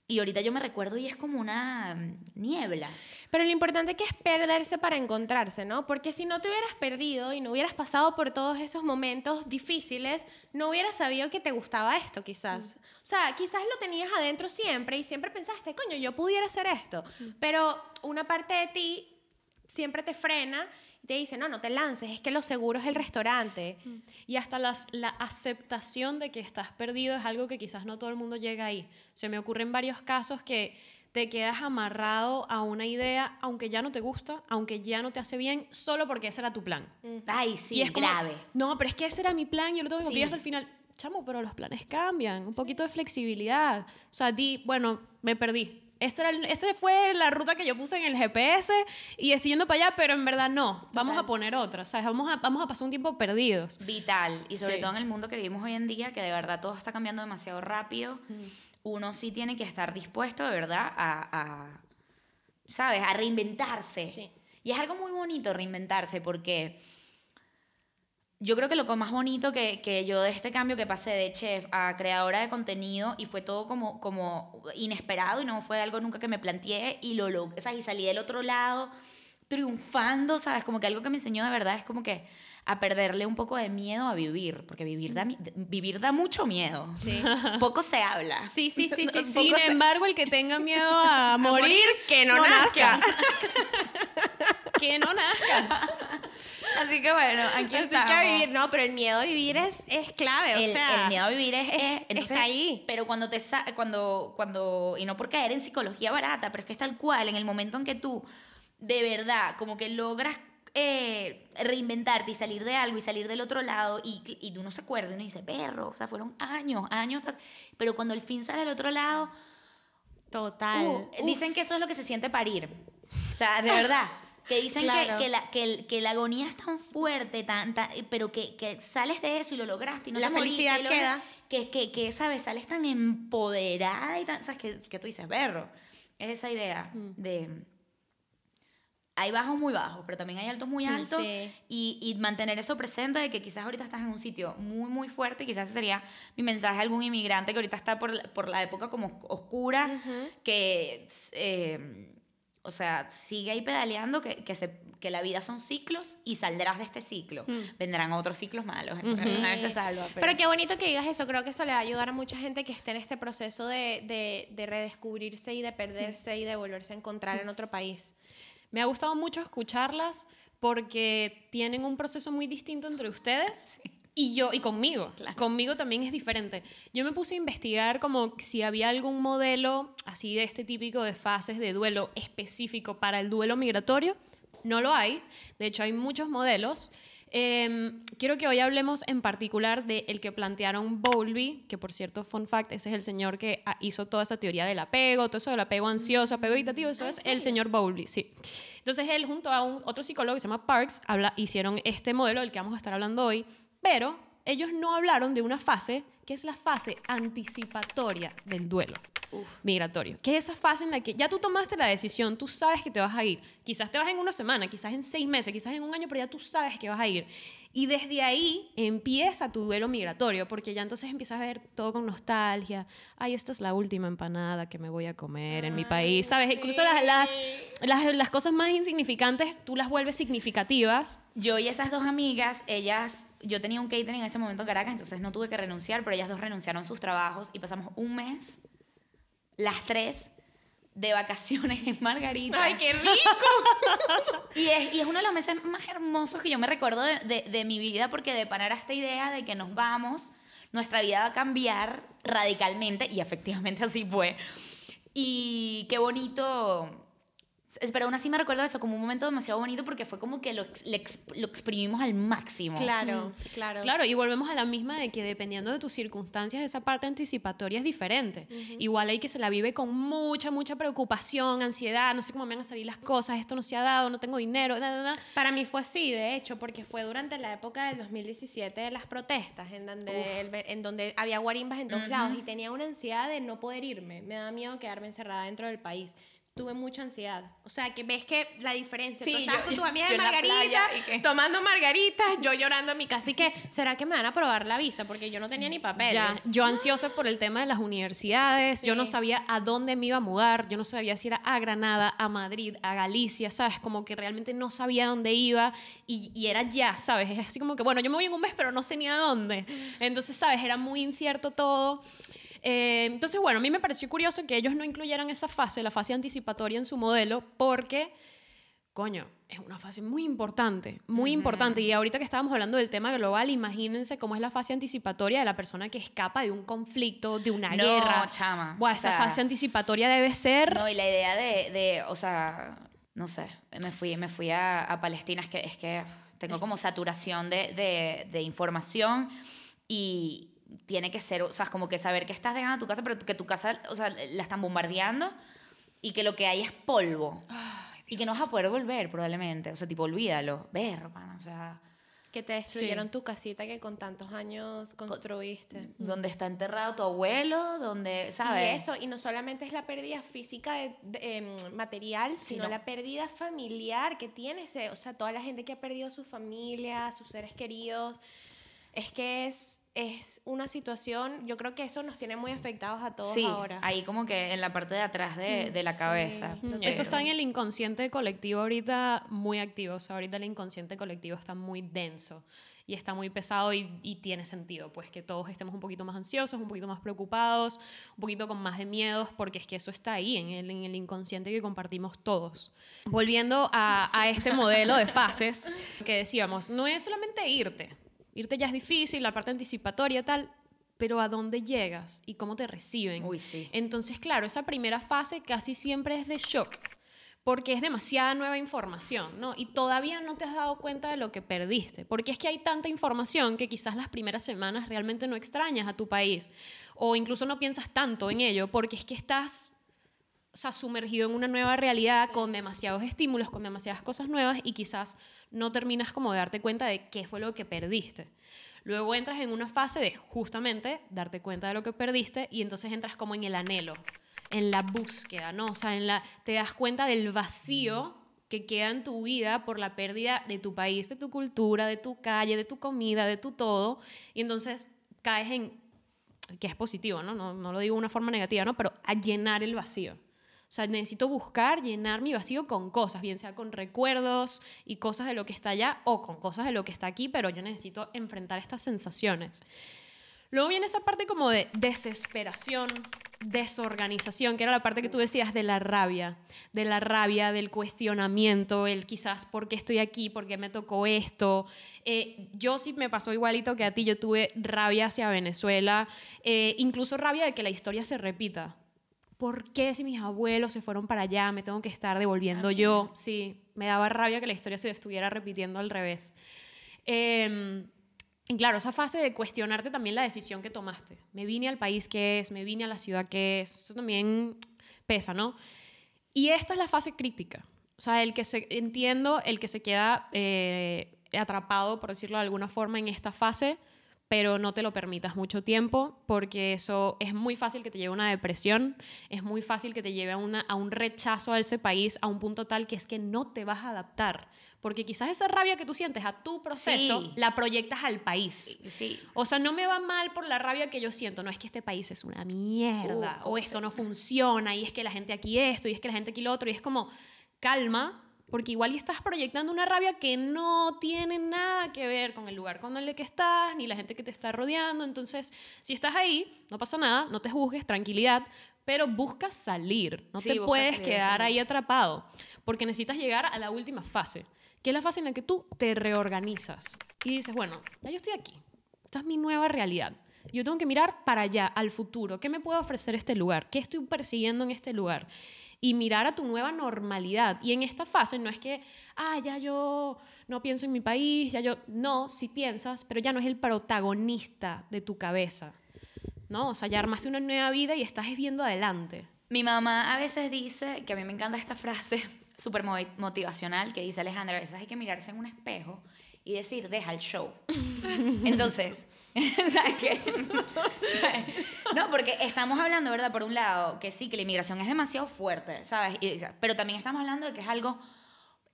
y ahorita yo me recuerdo y es como una mm, niebla. Pero lo importante que es perderse para encontrarse, ¿no? Porque si no te hubieras perdido y no hubieras pasado por todos esos momentos difíciles, no hubieras sabido que te gustaba esto, quizás. Mm. O sea, quizás lo tenías adentro siempre y siempre pensaste, coño, yo pudiera hacer esto. Mm. Pero una parte de ti siempre te frena te dice no, no te lances, es que lo seguro es el restaurante. Mm. Y hasta la aceptación de que estás perdido es algo que quizás no todo el mundo llega ahí. Se me ocurren varios casos que te quedas amarrado a una idea, aunque ya no te gusta, aunque ya no te hace bien, solo porque ese era tu plan. Mm. Ay, sí, es grave. No, pero es que ese era mi plan, yo lo tengo que cumplir hasta el final. Chamo, pero los planes cambian, un poquito de flexibilidad. O sea, ti, bueno, me perdí, esto esa fue la ruta que yo puse en el GPS y estoy yendo para allá, pero en verdad no. Vamos a poner otra. vamos a, vamos a pasar un tiempo perdidos. Vital. Y sobre todo en el mundo que vivimos hoy en día, que de verdad todo está cambiando demasiado rápido. Uno sí tiene que estar dispuesto, de verdad, a, ¿sabes? A reinventarse. Y es algo muy bonito reinventarse porque yo creo que lo más bonito que, yo de este cambio que pasé de chef a creadora de contenido y fue todo como, como inesperado y no fue algo nunca que me planteé y lo, lo o y salí del otro lado triunfando, ¿sabes? Como que algo que me enseñó de verdad es como que a perderle un poco de miedo a vivir, porque vivir da, vivir da mucho miedo. Poco se habla. Sí, sí, sí. sí. Sin embargo, el que tenga miedo a morir, que no, nazca. nazca. que no nazca. Así que bueno, aquí Así que vivir, no, pero el miedo a vivir es, es clave, el, o sea. El miedo a vivir es, está ahí. Pero cuando te cuando cuando y no por caer en psicología barata, pero es que es tal cual en el momento en que tú de verdad como que logras eh, reinventarte y salir de algo y salir del otro lado y, y uno se acuerda y uno dice, perro, o sea, fueron años, años, pero cuando el fin sale del otro lado... Total. Uh, dicen que eso es lo que se siente parir. O sea, de verdad. Que dicen que, que, la, agonía es tan fuerte, tan, eh, pero que, sales de eso y lo lograste y no la felicidad queda. Que, que, que, ¿sabes? Sales tan empoderada y tan, ¿sabes? Que, tú dices, berro. Es esa idea mm. de hay bajos muy bajos, pero también hay altos muy mm, altos. Y, mantener eso presente de que quizás ahorita estás en un sitio muy, muy fuerte. Quizás sería mi mensaje a algún inmigrante que ahorita está por, la época como oscura, que eh, o sea, sigue ahí pedaleando, que, se, que la vida son ciclos y saldrás de este ciclo. Mm. Vendrán otros ciclos malos. Una vez Pero... qué bonito que digas eso. Creo que eso le va a ayudar a mucha gente que esté en este proceso de, de, de redescubrirse y de perderse y de volverse a encontrar en otro país. Me ha gustado mucho escucharlas porque tienen un proceso muy distinto entre ustedes. Y yo, y conmigo, conmigo también es diferente. Yo me puse a investigar como si había algún modelo así de este típico de fases de duelo específico para el duelo migratorio. No lo hay, de hecho hay muchos modelos. Em, quiero que hoy hablemos en particular de el que plantearon Bowlby, que por cierto, fun fact, ese es el señor que hizo toda esa teoría del apego, todo eso del apego ansioso, apego mm, evitativo, eso es el señor Bowlby, sí. Entonces él junto a un, otro psicólogo que se llama Parks habla, hicieron este modelo del que vamos a estar hablando hoy, pero ellos no hablaron de una fase que es la fase anticipatoria del duelo migratorio, que es esa fase en la que ya tú tomaste la decisión, tú sabes que te vas a ir, quizás te vas en una semana, quizás en seis meses, quizás en un año, pero ya tú sabes que vas a ir. Y desde ahí empieza tu duelo migratorio, porque ya entonces empiezas a ver todo con nostalgia. Ay, esta es la última empanada que me voy a comer en mi país. ¿Sabes? Incluso las, las, cosas más insignificantes tú las vuelves significativas. Yo y esas dos amigas, ellas, yo tenía un catering en ese momento en Caracas, entonces no tuve que renunciar, pero ellas dos renunciaron sus trabajos y pasamos un mes, las tres, de vacaciones en Margarita. ¡Ay, qué rico! y, es, y, es, uno de los meses más hermosos que yo me recuerdo de, de, mi vida porque de parar a esta idea de que nos vamos, nuestra vida va a cambiar radicalmente y efectivamente así fue. Y qué bonito pero aún así me recuerdo eso como un momento demasiado bonito porque fue como que lo, lo, exprimimos al máximo. Claro, mm. claro. Claro, y volvemos a la misma de que dependiendo de tus circunstancias, esa parte anticipatoria es diferente. Igual hay que se la vive con mucha, mucha preocupación, ansiedad, no sé cómo me van a salir las cosas, esto no se ha dado, no tengo dinero, nada, Para mí fue así, de hecho, porque fue durante la época del 2017 de las protestas, en donde, en donde había guarimbas en todos lados y tenía una ansiedad de no poder irme. Me daba miedo quedarme encerrada dentro del país tuve mucha ansiedad. O sea, que ves que la diferencia. Sí, tú estabas con tus amigas de margarita, tomando margaritas, yo llorando en mi casa y que, ¿será que me van a aprobar la visa? Porque yo no tenía ni papeles. Ya, yo ansiosa por el tema de las universidades, yo no sabía a dónde me iba a mudar, yo no sabía si era a Granada, a Madrid, a Galicia, ¿sabes? Como que realmente no sabía dónde iba y, y era ya, ¿sabes? Es así como que, bueno, yo me voy en un mes, pero no sé ni a dónde. Entonces, ¿sabes? Era muy incierto todo. Eh, entonces, bueno, a mí me pareció curioso que ellos no incluyeran esa fase, la fase anticipatoria en su modelo, porque, coño, es una fase muy importante, muy importante. Y ahorita que estábamos hablando del tema global, imagínense cómo es la fase anticipatoria de la persona que escapa de un conflicto, de una guerra. chama. esa fase anticipatoria debe ser... No, y la idea de, de, o sea, no sé, me fui, me fui a, Palestina, es que, es que tengo como saturación de, de, de información y tiene que ser, o sea, como que saber que estás dejando tu casa, pero que tu casa, o sea, la están bombardeando y que lo que hay es polvo. y que no vas a poder volver, probablemente. O sea, tipo, olvídalo. Ver, o sea. Que te destruyeron tu casita que con tantos años construiste. Mm. Donde está enterrado tu abuelo, donde, ¿sabes? Y eso, y no solamente es la pérdida física de, em, material, sino la pérdida familiar que tienes. O sea, toda la gente que ha perdido su familia, sus seres queridos es que es, es una situación, yo creo que eso nos tiene muy afectados a todos sí, ahora. Ahí como que en la parte de atrás de, la cabeza. Eso eh, está en el inconsciente colectivo ahorita muy activo, o sea, ahorita el inconsciente colectivo está muy denso y está muy pesado y, tiene sentido, pues que todos estemos un poquito más ansiosos, un poquito más preocupados, un poquito con más de miedos, porque es que eso está ahí en el, inconsciente que compartimos todos. Volviendo a, a este modelo de fases que decíamos, no es solamente irte, Irte ya es difícil, la parte anticipatoria, tal, pero a dónde llegas y cómo te reciben. Uy, sí. Entonces, claro, esa primera fase casi siempre es de shock, porque es demasiada nueva información, ¿no? Y todavía no te has dado cuenta de lo que perdiste, porque es que hay tanta información que quizás las primeras semanas realmente no extrañas a tu país, o incluso no piensas tanto en ello, porque es que estás o sea, sumergido en una nueva realidad con demasiados estímulos, con demasiadas cosas nuevas y quizás no terminas como de darte cuenta de qué fue lo que perdiste. Luego entras en una fase de justamente darte cuenta de lo que perdiste y entonces entras como en el anhelo, en la búsqueda, ¿no? O sea, en la, te das cuenta del vacío que queda en tu vida por la pérdida de tu país, de tu cultura, de tu calle, de tu comida, de tu todo. Y entonces caes en, que es positivo, ¿no? No, no lo digo de una forma negativa, ¿no? Pero a llenar el vacío. O sea, necesito buscar llenar mi vacío con cosas, bien sea con recuerdos y cosas de lo que está allá o con cosas de lo que está aquí, pero yo necesito enfrentar estas sensaciones. Luego viene esa parte como de desesperación, desorganización, que era la parte que tú decías de la rabia, de la rabia, del cuestionamiento, el quizás por qué estoy aquí, por qué me tocó esto. Eh, yo sí me pasó igualito que a ti, yo tuve rabia hacia Venezuela, eh, incluso rabia de que la historia se repita. ¿por qué si mis abuelos se fueron para allá me tengo que estar devolviendo yo? Sí, me daba rabia que la historia se estuviera repitiendo al revés. Em, y claro, esa fase de cuestionarte también la decisión que tomaste. Me vine al país que es, me vine a la ciudad que es. Eso también pesa, ¿no? Y esta es la fase crítica. O sea, el que se, entiendo, el que se queda eh, atrapado, por decirlo de alguna forma, en esta fase, pero no te lo permitas mucho tiempo porque eso es muy fácil que te lleve a una depresión, es muy fácil que te lleve a, una, a un rechazo a ese país, a un punto tal que es que no te vas a adaptar. Porque quizás esa rabia que tú sientes a tu proceso la proyectas al país. Sí. O sea, no me va mal por la rabia que yo siento. No es que este país es una mierda, uh, o esto no funciona, y es que la gente aquí esto, y es que la gente aquí lo otro, y es como, calma, porque igual estás proyectando una rabia que no tiene nada que ver con el lugar con el que estás, ni la gente que te está rodeando. Entonces, si estás ahí, no pasa nada, no te juzgues, tranquilidad, pero busca salir. No te puedes quedar ahí atrapado, porque necesitas llegar a la última fase, que es la fase en la que tú te reorganizas y dices, bueno, ya yo estoy aquí, esta es mi nueva realidad. Yo tengo que mirar para allá, al futuro. ¿Qué me puede ofrecer este lugar? ¿Qué estoy persiguiendo en este lugar? y mirar a tu nueva normalidad. Y en esta fase no es que, ah, ya yo no pienso en mi país, ya yo, no, sí piensas, pero ya no es el protagonista de tu cabeza. ¿No? O sea, ya armaste una nueva vida y estás viendo adelante. Mi mamá a veces dice, que a mí me encanta esta frase súper motivacional, que dice Alejandra, a veces hay que mirarse en un espejo y decir, deja el show. Entonces, ¿sabes qué? No, porque estamos hablando, ¿verdad? Por un lado, que sí, que la inmigración es demasiado fuerte, ¿sabes? pero también estamos hablando de que es algo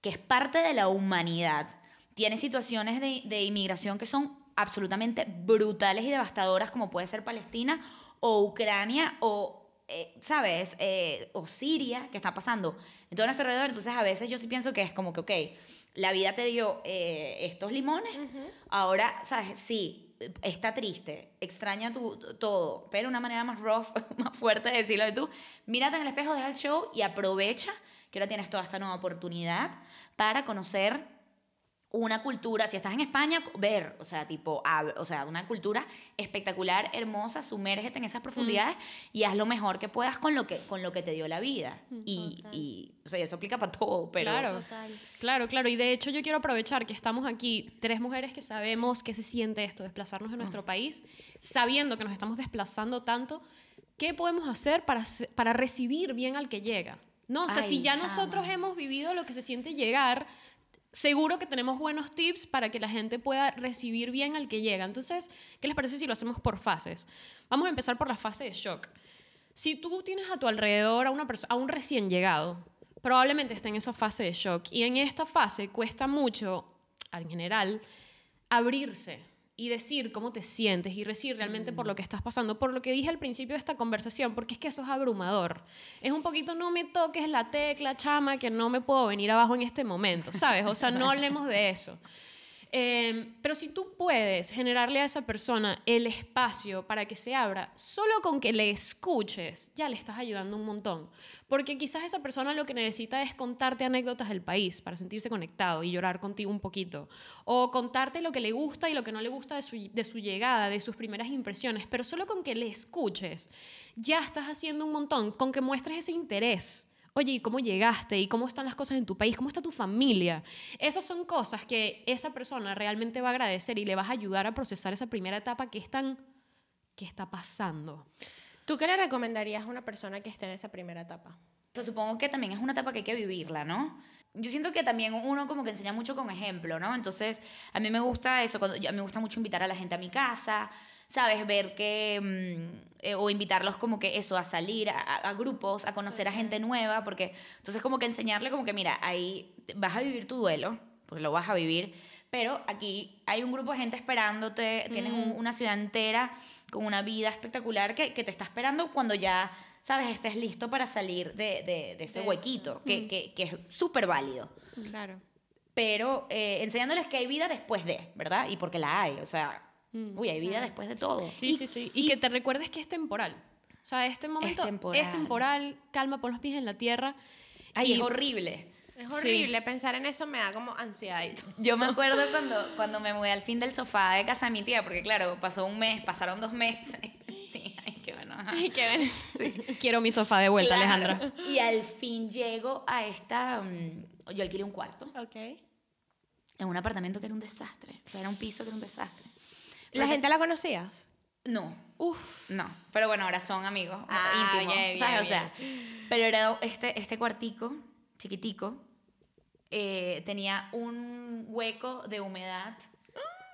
que es parte de la humanidad. Tiene situaciones de, de inmigración que son absolutamente brutales y devastadoras, como puede ser Palestina o Ucrania o, eh, ¿sabes? Eh, o Siria, que está pasando en todo nuestro alrededor. Entonces, a veces yo sí pienso que es como que, ok, la vida te dio eh, estos limones, ahora, ¿sabes? Sí, está triste, extraña todo, pero una manera más rough, más fuerte de decirlo de tú, mírate en el espejo, de al show y aprovecha que ahora tienes toda esta nueva oportunidad para conocer una cultura, si estás en España, ver, o sea, tipo, o sea, una cultura espectacular, hermosa, sumérgete en esas mm. profundidades y haz lo mejor que puedas con lo que, con lo que te dio la vida. Mm, y, y, o sea, eso aplica para todo, pero... Claro, claro, Y de hecho yo quiero aprovechar que estamos aquí, tres mujeres que sabemos qué se siente esto, desplazarnos en ah. nuestro país, sabiendo que nos estamos desplazando tanto, ¿qué podemos hacer para, para recibir bien al que llega? No, o sea, si ya nosotros hemos vivido lo que se siente llegar, seguro que tenemos buenos tips para que la gente pueda recibir bien al que llega. Entonces, ¿qué les parece si lo hacemos por fases? Vamos a empezar por la fase de shock. Si tú tienes a tu alrededor a, una a un recién llegado, probablemente está en esa fase de shock. Y en esta fase cuesta mucho, al general, abrirse y decir cómo te sientes y decir realmente por mm. lo que estás pasando, por lo que dije al principio de esta conversación, porque es que eso es abrumador. Es un poquito, no me toques la tecla, chama, que no me puedo venir abajo en este momento, ¿sabes? O sea, no hablemos de eso. Em, pero si tú puedes generarle a esa persona el espacio para que se abra, solo con que le escuches, ya le estás ayudando un montón. Porque quizás esa persona lo que necesita es contarte anécdotas del país para sentirse conectado y llorar contigo un poquito. O contarte lo que le gusta y lo que no le gusta de su llegada, de sus primeras impresiones. Pero solo con que le escuches, ya estás haciendo un montón. Con que muestres ese interés oye, ¿y cómo llegaste? ¿Y cómo están las cosas en tu país? ¿Cómo está tu familia? Esas son cosas que esa persona realmente va a agradecer y le vas a ayudar a procesar esa primera etapa que están que está pasando. ¿Tú qué le recomendarías a una persona que esté en esa primera etapa? supongo que también es una etapa que hay que vivirla, ¿no? Yo siento que también uno como que enseña mucho con ejemplo, ¿no? Entonces, a mí me gusta eso, a mí me gusta mucho invitar a la gente a mi casa, ¿sabes? Ver que... Mm, eh, o invitarlos como que eso, a salir, a, grupos, a conocer a gente nueva, porque entonces como que enseñarle como que, mira, ahí vas a vivir tu duelo, porque lo vas a vivir, pero aquí hay un grupo de gente esperándote, tienes una ciudad entera con una vida espectacular que, te está esperando cuando ya, sabes, estés listo para salir de, de, ese huequito, que, es súper válido. Claro. Pero eh, enseñándoles que hay vida después de, ¿verdad? Y porque la hay, o sea, Mm, Uy, hay vida después de todo. Sí, sí, sí. Y, que te recuerdes que es temporal. O sea, este momento es temporal, es temporal calma, pon los pies en la tierra. y, es horrible. Es horrible, pensar en eso me da como ansiedad. Yo me acuerdo cuando, cuando me mudé al fin del sofá de casa de mi tía, porque claro, pasó un mes, pasaron dos meses. Ay, qué bueno. Ay, qué bueno. Quiero mi sofá de vuelta, Alejandra. Y al fin llego a esta... Mm, yo alquilé un cuarto. Ok. En un apartamento que era un desastre. O sea, era un piso que era un desastre. ¿La gente la conocías? No. Uf. No. Pero bueno, ahora son amigos ah, eh, íntimos. O sea, pero era este, este cuartico, chiquitico, eh, tenía un hueco de humedad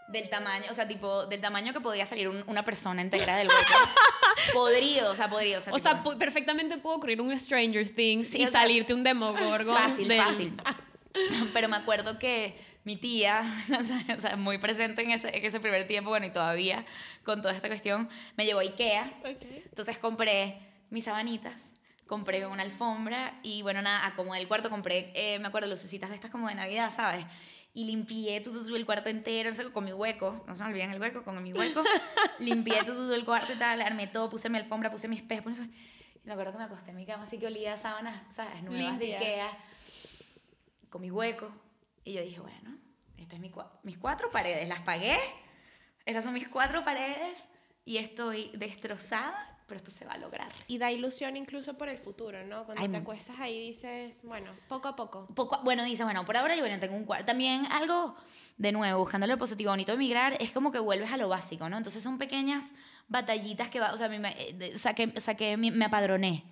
del tamaño, o sea, tipo, del tamaño que podía salir una persona entera del hueco. podrido, o sea, podrido. O sea, perfectamente pudo ocurrir un Stranger Things y salirte un Demogorgon. Fácil, fácil. Pero me acuerdo que mi tía, o sea, muy presente en ese, en ese, primer tiempo, bueno, y todavía con toda esta cuestión, me llevó a Ikea. Entonces compré mis sabanitas, compré una alfombra y bueno, nada, acomodé el cuarto, compré, eh, me acuerdo, lucecitas de estas como de Navidad, ¿sabes? Y limpié todo el cuarto entero, con mi hueco, no se me olviden el hueco, con mi hueco, limpié todo el cuarto y tal, armé todo, puse mi alfombra, puse mis pepas, Y me acuerdo que me acosté en mi cama así que olía a sábanas, ¿sabes? Nuevas de Ikea, con mi hueco y yo dije, bueno, estas es mis cuatro paredes, las pagué, estas son mis cuatro paredes y estoy destrozada, pero esto se va a lograr. Y da ilusión incluso por el futuro, ¿no? Cuando te acuestas ahí dices, bueno, poco a poco. poco bueno, dices, bueno, por ahora yo bueno, tengo un cuarto. También algo, de nuevo, buscándole el positivo bonito de emigrar, es como que vuelves a lo básico, ¿no? Entonces son pequeñas batallitas que va, o sea, eh, saqué, saqué, me, me apadroné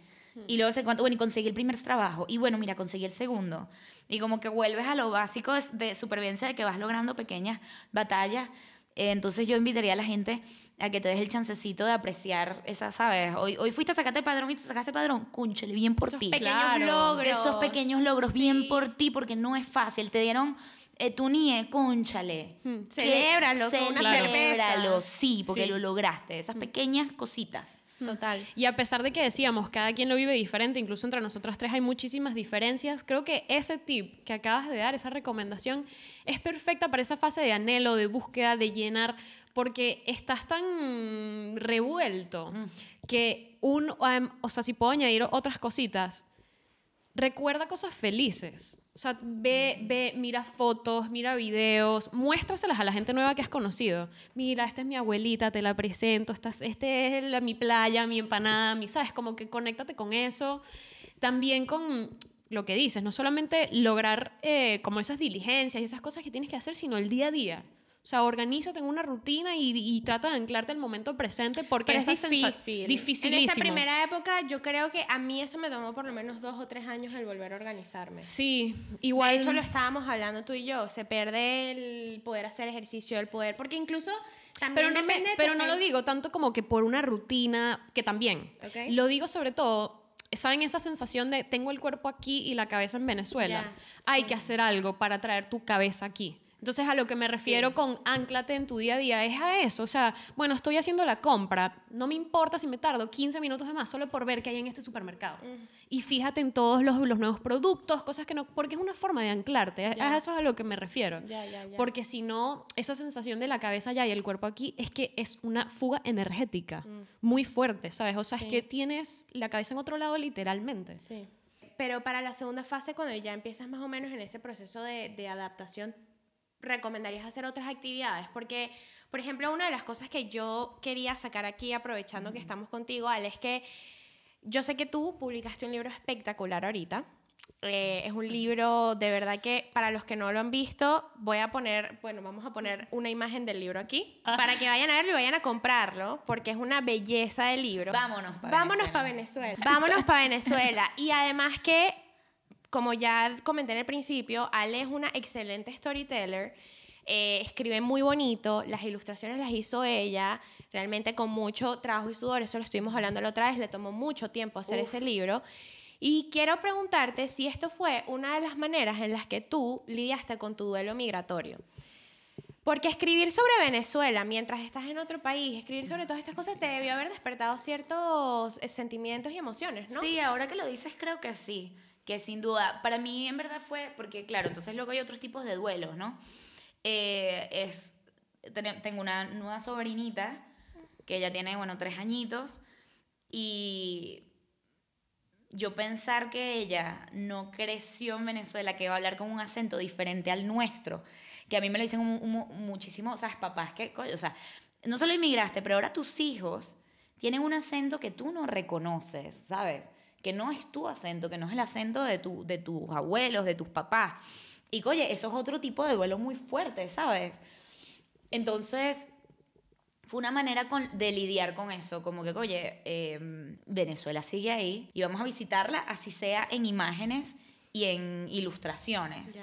y luego se cuánto, bueno, y conseguí el primer trabajo. Y bueno, mira, conseguí el segundo. Y como que vuelves a lo básico de, supervivencia, de que vas logrando pequeñas batallas. Eh, entonces yo invitaría a la gente a que te des el chancecito de apreciar esa, ¿sabes? Hoy, hoy fuiste a sacarte el padrón y sacaste el padrón. Cúnchale, bien por ti. Claro. logros. Esos pequeños logros, bien por ti, porque no es fácil. Te dieron eh, tu NIE, cúnchale. Hmm. Celébralo, con una cerveza. sí, porque lo lograste. Esas hmm. pequeñas cositas. Total. Y a pesar de que decíamos, cada quien lo vive diferente, incluso entre nosotras tres hay muchísimas diferencias, creo que ese tip que acabas de dar, esa recomendación, es perfecta para esa fase de anhelo, de búsqueda, de llenar, porque estás tan revuelto que un, o sea, si puedo añadir otras cositas, recuerda cosas felices. O sea, ve, ve, mira fotos, mira videos, muéstraselas a la gente nueva que has conocido. Mira, esta es mi abuelita, te la presento, esta, este es mi playa, mi empanada, mi, ¿sabes? Como que conéctate con eso. También con lo que dices, no solamente lograr eh, como esas diligencias y esas cosas que tienes que hacer, sino el día a día. O sea, organízate en una rutina y, trata de anclarte al momento presente porque Pero es difícil. En esa primera época yo creo que a mí eso me tomó por lo menos dos o tres años el volver a organizarme. Sí, igual. De hecho lo estábamos hablando tú y yo, se pierde el poder hacer ejercicio, el poder, porque incluso también pero no, pero no lo digo tanto como que por una rutina, que también. Lo digo sobre todo, ¿saben esa sensación de tengo el cuerpo aquí y la cabeza en Venezuela? Hay que hacer algo para traer tu cabeza aquí. Entonces, a lo que me refiero con anclate en tu día a día es a eso. O sea, bueno, estoy haciendo la compra, no me importa si me tardo 15 minutos de más solo por ver qué hay en este supermercado. Y fíjate en todos los, nuevos productos, cosas que no. Porque es una forma de anclarte. A eso es a lo que me refiero. porque si no, esa sensación de la cabeza ya y el cuerpo aquí es que es una fuga energética mm. muy fuerte, ¿sabes? O sea, es que tienes la cabeza en otro lado literalmente. Sí pero para la segunda fase, cuando ya empiezas más o menos en ese proceso de, de, adaptación, recomendarías hacer otras actividades? Porque, por ejemplo, una de las cosas que yo quería sacar aquí, aprovechando que estamos contigo, Al, es que yo sé que tú publicaste un libro espectacular ahorita. Eh, es un libro de verdad que para los que no lo han visto, voy a poner, bueno, vamos a poner una imagen del libro aquí ah. para que vayan a verlo y vayan a comprarlo, porque es una belleza de libro. Vámonos para Vámonos para Venezuela. Vámonos para Venezuela. Y además que como ya comenté en el principio, Ale es una excelente storyteller. Eh, escribe muy bonito, las ilustraciones las hizo ella, realmente con mucho trabajo y sudor, eso lo estuvimos hablando la otra vez, le tomó mucho tiempo hacer ese libro. Y quiero preguntarte si esto fue una de las maneras en las que tú lidiaste con tu duelo migratorio. Porque escribir sobre Venezuela mientras estás en otro país, escribir sobre todas estas cosas, te debió haber despertado ciertos eh, sentimientos y emociones, ¿no? Sí, ahora que lo dices creo que sí que sin duda, para mí en verdad fue, porque claro, entonces luego hay otros tipos de duelos, ¿no? Eh, es, tengo una nueva sobrinita que ya tiene, bueno, tres añitos y yo pensar que ella no creció en Venezuela, que va a hablar con un acento diferente al nuestro, que a mí me lo dicen muchísimo, o sea, papás que, o sea, no solo emigraste, pero ahora tus hijos tienen un acento que tú no reconoces, ¿sabes? que no es tu acento, que no es el acento de, tu, de tus abuelos, de tus papás. Y oye, eso es otro tipo de duelo muy fuerte, ¿sabes? Entonces, fue una manera de lidiar con eso, como que, oye, em, Venezuela sigue ahí y vamos a visitarla, así sea en imágenes y en ilustraciones.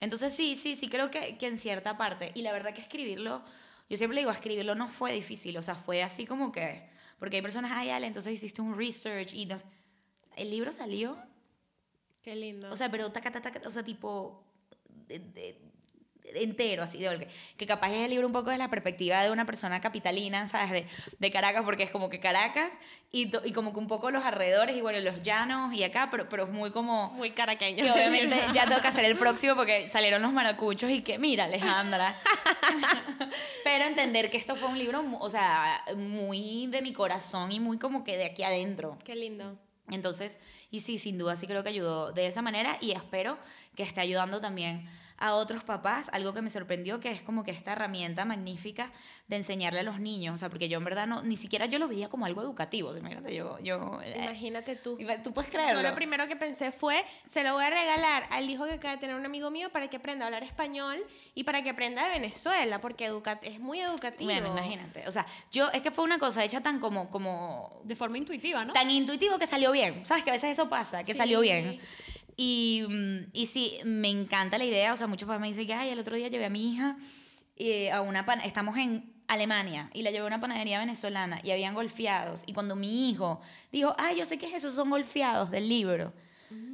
Entonces sí, sí, sí creo que, que, en cierta parte, y la verdad que escribirlo, yo siempre digo, escribirlo no fue difícil, o sea, fue así como que, porque hay personas, ay, entonces hiciste un research y nos el libro salió. Qué lindo. O sea, pero taca, o sea, tipo, de, entero, así de Que capaz es el libro un poco de la perspectiva de una persona capitalina, ¿sabes? De, de Caracas, porque es como que Caracas y, y, como que un poco los alrededores y bueno, los llanos y acá, pero, pero es muy como... Muy caraqueño. Que obviamente ya ya que hacer el próximo porque salieron los maracuchos y que, mira, Alejandra. pero entender que esto fue un libro, o sea, muy de mi corazón y muy como que de aquí adentro. Qué lindo. Entonces, y sí, sin duda sí creo que ayudó de esa manera y espero que esté ayudando también a otros papás, algo que me sorprendió, que es como que esta herramienta magnífica de enseñarle a los niños, o sea, porque yo en verdad no, ni siquiera yo lo veía como algo educativo, imagínate, yo... yo eh, imagínate tú. Tú puedes creerlo. Yo lo primero que pensé fue, se lo voy a regalar al hijo que acaba de tener un amigo mío para que aprenda a hablar español y para que aprenda de Venezuela, porque educa es muy educativo. Bueno, imagínate, o sea, yo, es que fue una cosa hecha tan como... como de forma intuitiva, ¿no? Tan intuitivo que salió bien, ¿sabes? Que a veces eso pasa, que salió bien. Y, mm, y sí, me encanta la idea. O sea, muchos papás me dicen que, ay, el otro día llevé a mi hija eh, a una pan Estamos en Alemania y la llevé a una panadería venezolana y habían golfeados. Y cuando mi hijo dijo, ay, yo sé qué es eso, son golfeados del libro.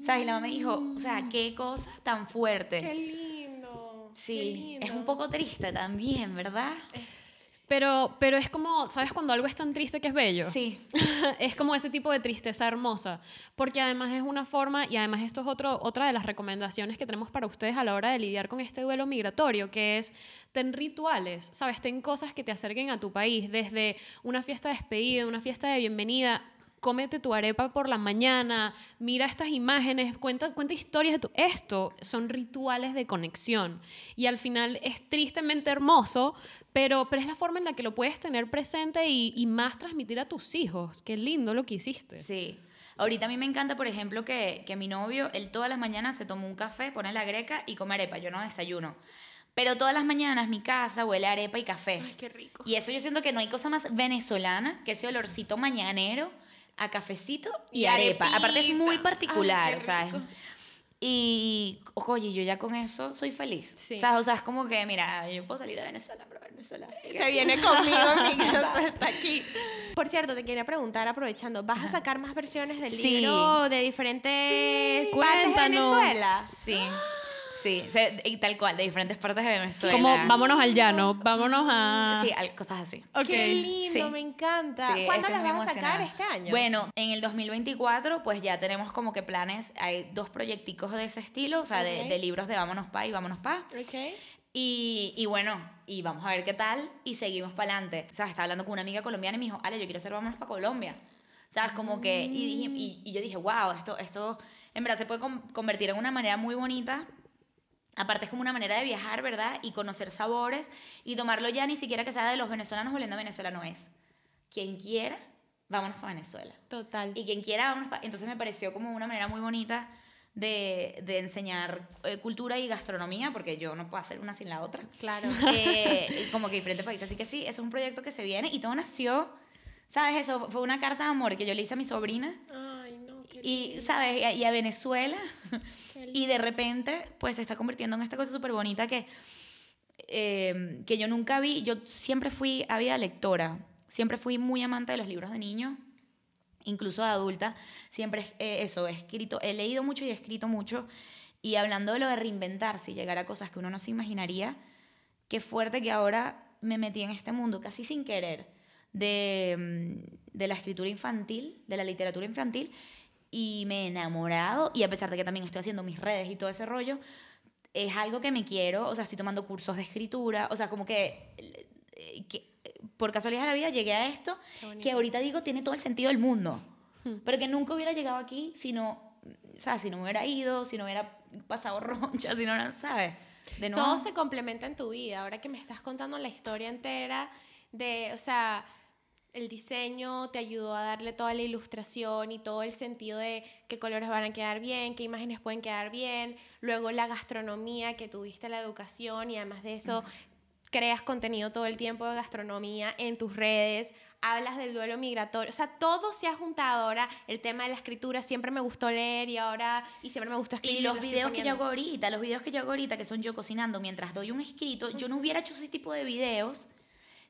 ¿sabes? y la mamá me dijo, o sea, qué cosa tan fuerte. Qué lindo. Sí, es un poco triste también, ¿verdad? Pero, es como, ¿sabes cuando algo es tan triste que es bello? Sí. es como ese tipo de tristeza hermosa, porque además es una forma, y además esto es otro, otra de las recomendaciones que tenemos para ustedes a la hora de lidiar con este duelo migratorio, que es ten rituales, ¿sabes? Ten cosas que te acerquen a tu país, desde una fiesta de despedida, una fiesta de bienvenida, cómete tu arepa por la mañana, mira estas imágenes, cuenta, cuenta historias de tu... Esto son rituales de conexión. Y al final es tristemente hermoso, pero, es la forma en la que lo puedes tener presente y, más transmitir a tus hijos. Qué lindo lo que hiciste. Sí. Ahorita a mí me encanta, por ejemplo, que, que mi novio, él todas las mañanas se toma un café, pone la greca y come arepa. Yo no desayuno. Pero todas las mañanas mi casa huele a arepa y café. Ay, qué rico. Y eso yo siento que no hay cosa más venezolana que ese olorcito mañanero a cafecito y, arepa. Aparte es muy particular, o sea, y, oye, yo ya con eso soy feliz. O, sea, es como que, mira, yo puedo salir de Venezuela, probar Venezuela se viene conmigo, mi casa está aquí. Por cierto, te quería preguntar, aprovechando, ¿vas a sacar más versiones del sí. libro de diferentes partes de Venezuela? Sí. ¡Ah! Sí, y tal cual, de diferentes partes de Venezuela. Como vámonos al llano, vámonos a... Sí, cosas así. Qué lindo, me encanta. ¿Cuándo las vas a sacar este año? Bueno, en el 2024 pues ya tenemos como que planes, hay dos proyecticos de ese estilo, o sea, de- libros de Vámonos Pa y Vámonos Pa. Ok. Y, bueno, y vamos a ver qué tal y seguimos para adelante. O sea, estaba hablando con una amiga colombiana y me dijo, Ale, yo quiero hacer Vámonos pa' Colombia. ¿Sabes? Como que, y, ah. yo dije, wow, esto, esto en verdad se puede convertir en una manera muy bonita Aparte es como una manera de viajar, ¿verdad? Y conocer sabores y tomarlo ya ni siquiera que sea de los venezolanos volviendo a Venezuela no es. Quien quiera, vámonos a Venezuela. Total. Y quien quiera, vámonos para... Entonces me pareció como una manera muy bonita de, de enseñar eh, cultura y gastronomía, porque yo no puedo hacer una sin la otra. Claro. Eh, y como que diferentes países. Así que sí, eso es un proyecto que se viene y todo nació, ¿sabes? Eso fue una carta de amor que yo le hice a mi sobrina. Ah. Y, ¿sabes? Y a, Venezuela. y de repente, pues se está convirtiendo en esta cosa súper bonita que, em, que yo nunca vi. Yo siempre fui ávida lectora. Siempre fui muy amante de los libros de niños, incluso de adulta. Siempre eh, eso, he escrito, he leído mucho y he escrito mucho. Y hablando de lo de reinventarse y llegar a cosas que uno no se imaginaría, qué fuerte que ahora me metí en este mundo casi sin querer de, em, de la escritura infantil, de la literatura infantil, y me he enamorado y a pesar de que también estoy haciendo mis redes y todo ese rollo, es algo que me quiero, o sea, estoy tomando cursos de escritura, o sea, como que, eh, que por casualidad de la vida llegué a esto que ahorita digo tiene todo el sentido del mundo, hmm. pero que nunca hubiera llegado aquí si no, o sea, si no me hubiera ido, si no hubiera pasado roncha, si no, ¿sabes? De nuevo. Todo se complementa en tu vida, ahora que me estás contando la historia entera de, o sea, el diseño te ayudó a darle toda la ilustración y todo el sentido de qué colores van a quedar bien, qué imágenes pueden quedar bien, luego la gastronomía que tuviste la educación y además de eso creas contenido todo el tiempo de gastronomía en tus redes, hablas del duelo migratorio, o sea, todo se ha juntado ahora, el tema de la escritura, siempre me gustó leer y ahora, y siempre me gustó escribir. Y los, videos que yo hago ahorita, los videos que yo hago ahorita, que son yo cocinando mientras doy un escrito, yo no hubiera hecho ese tipo de videos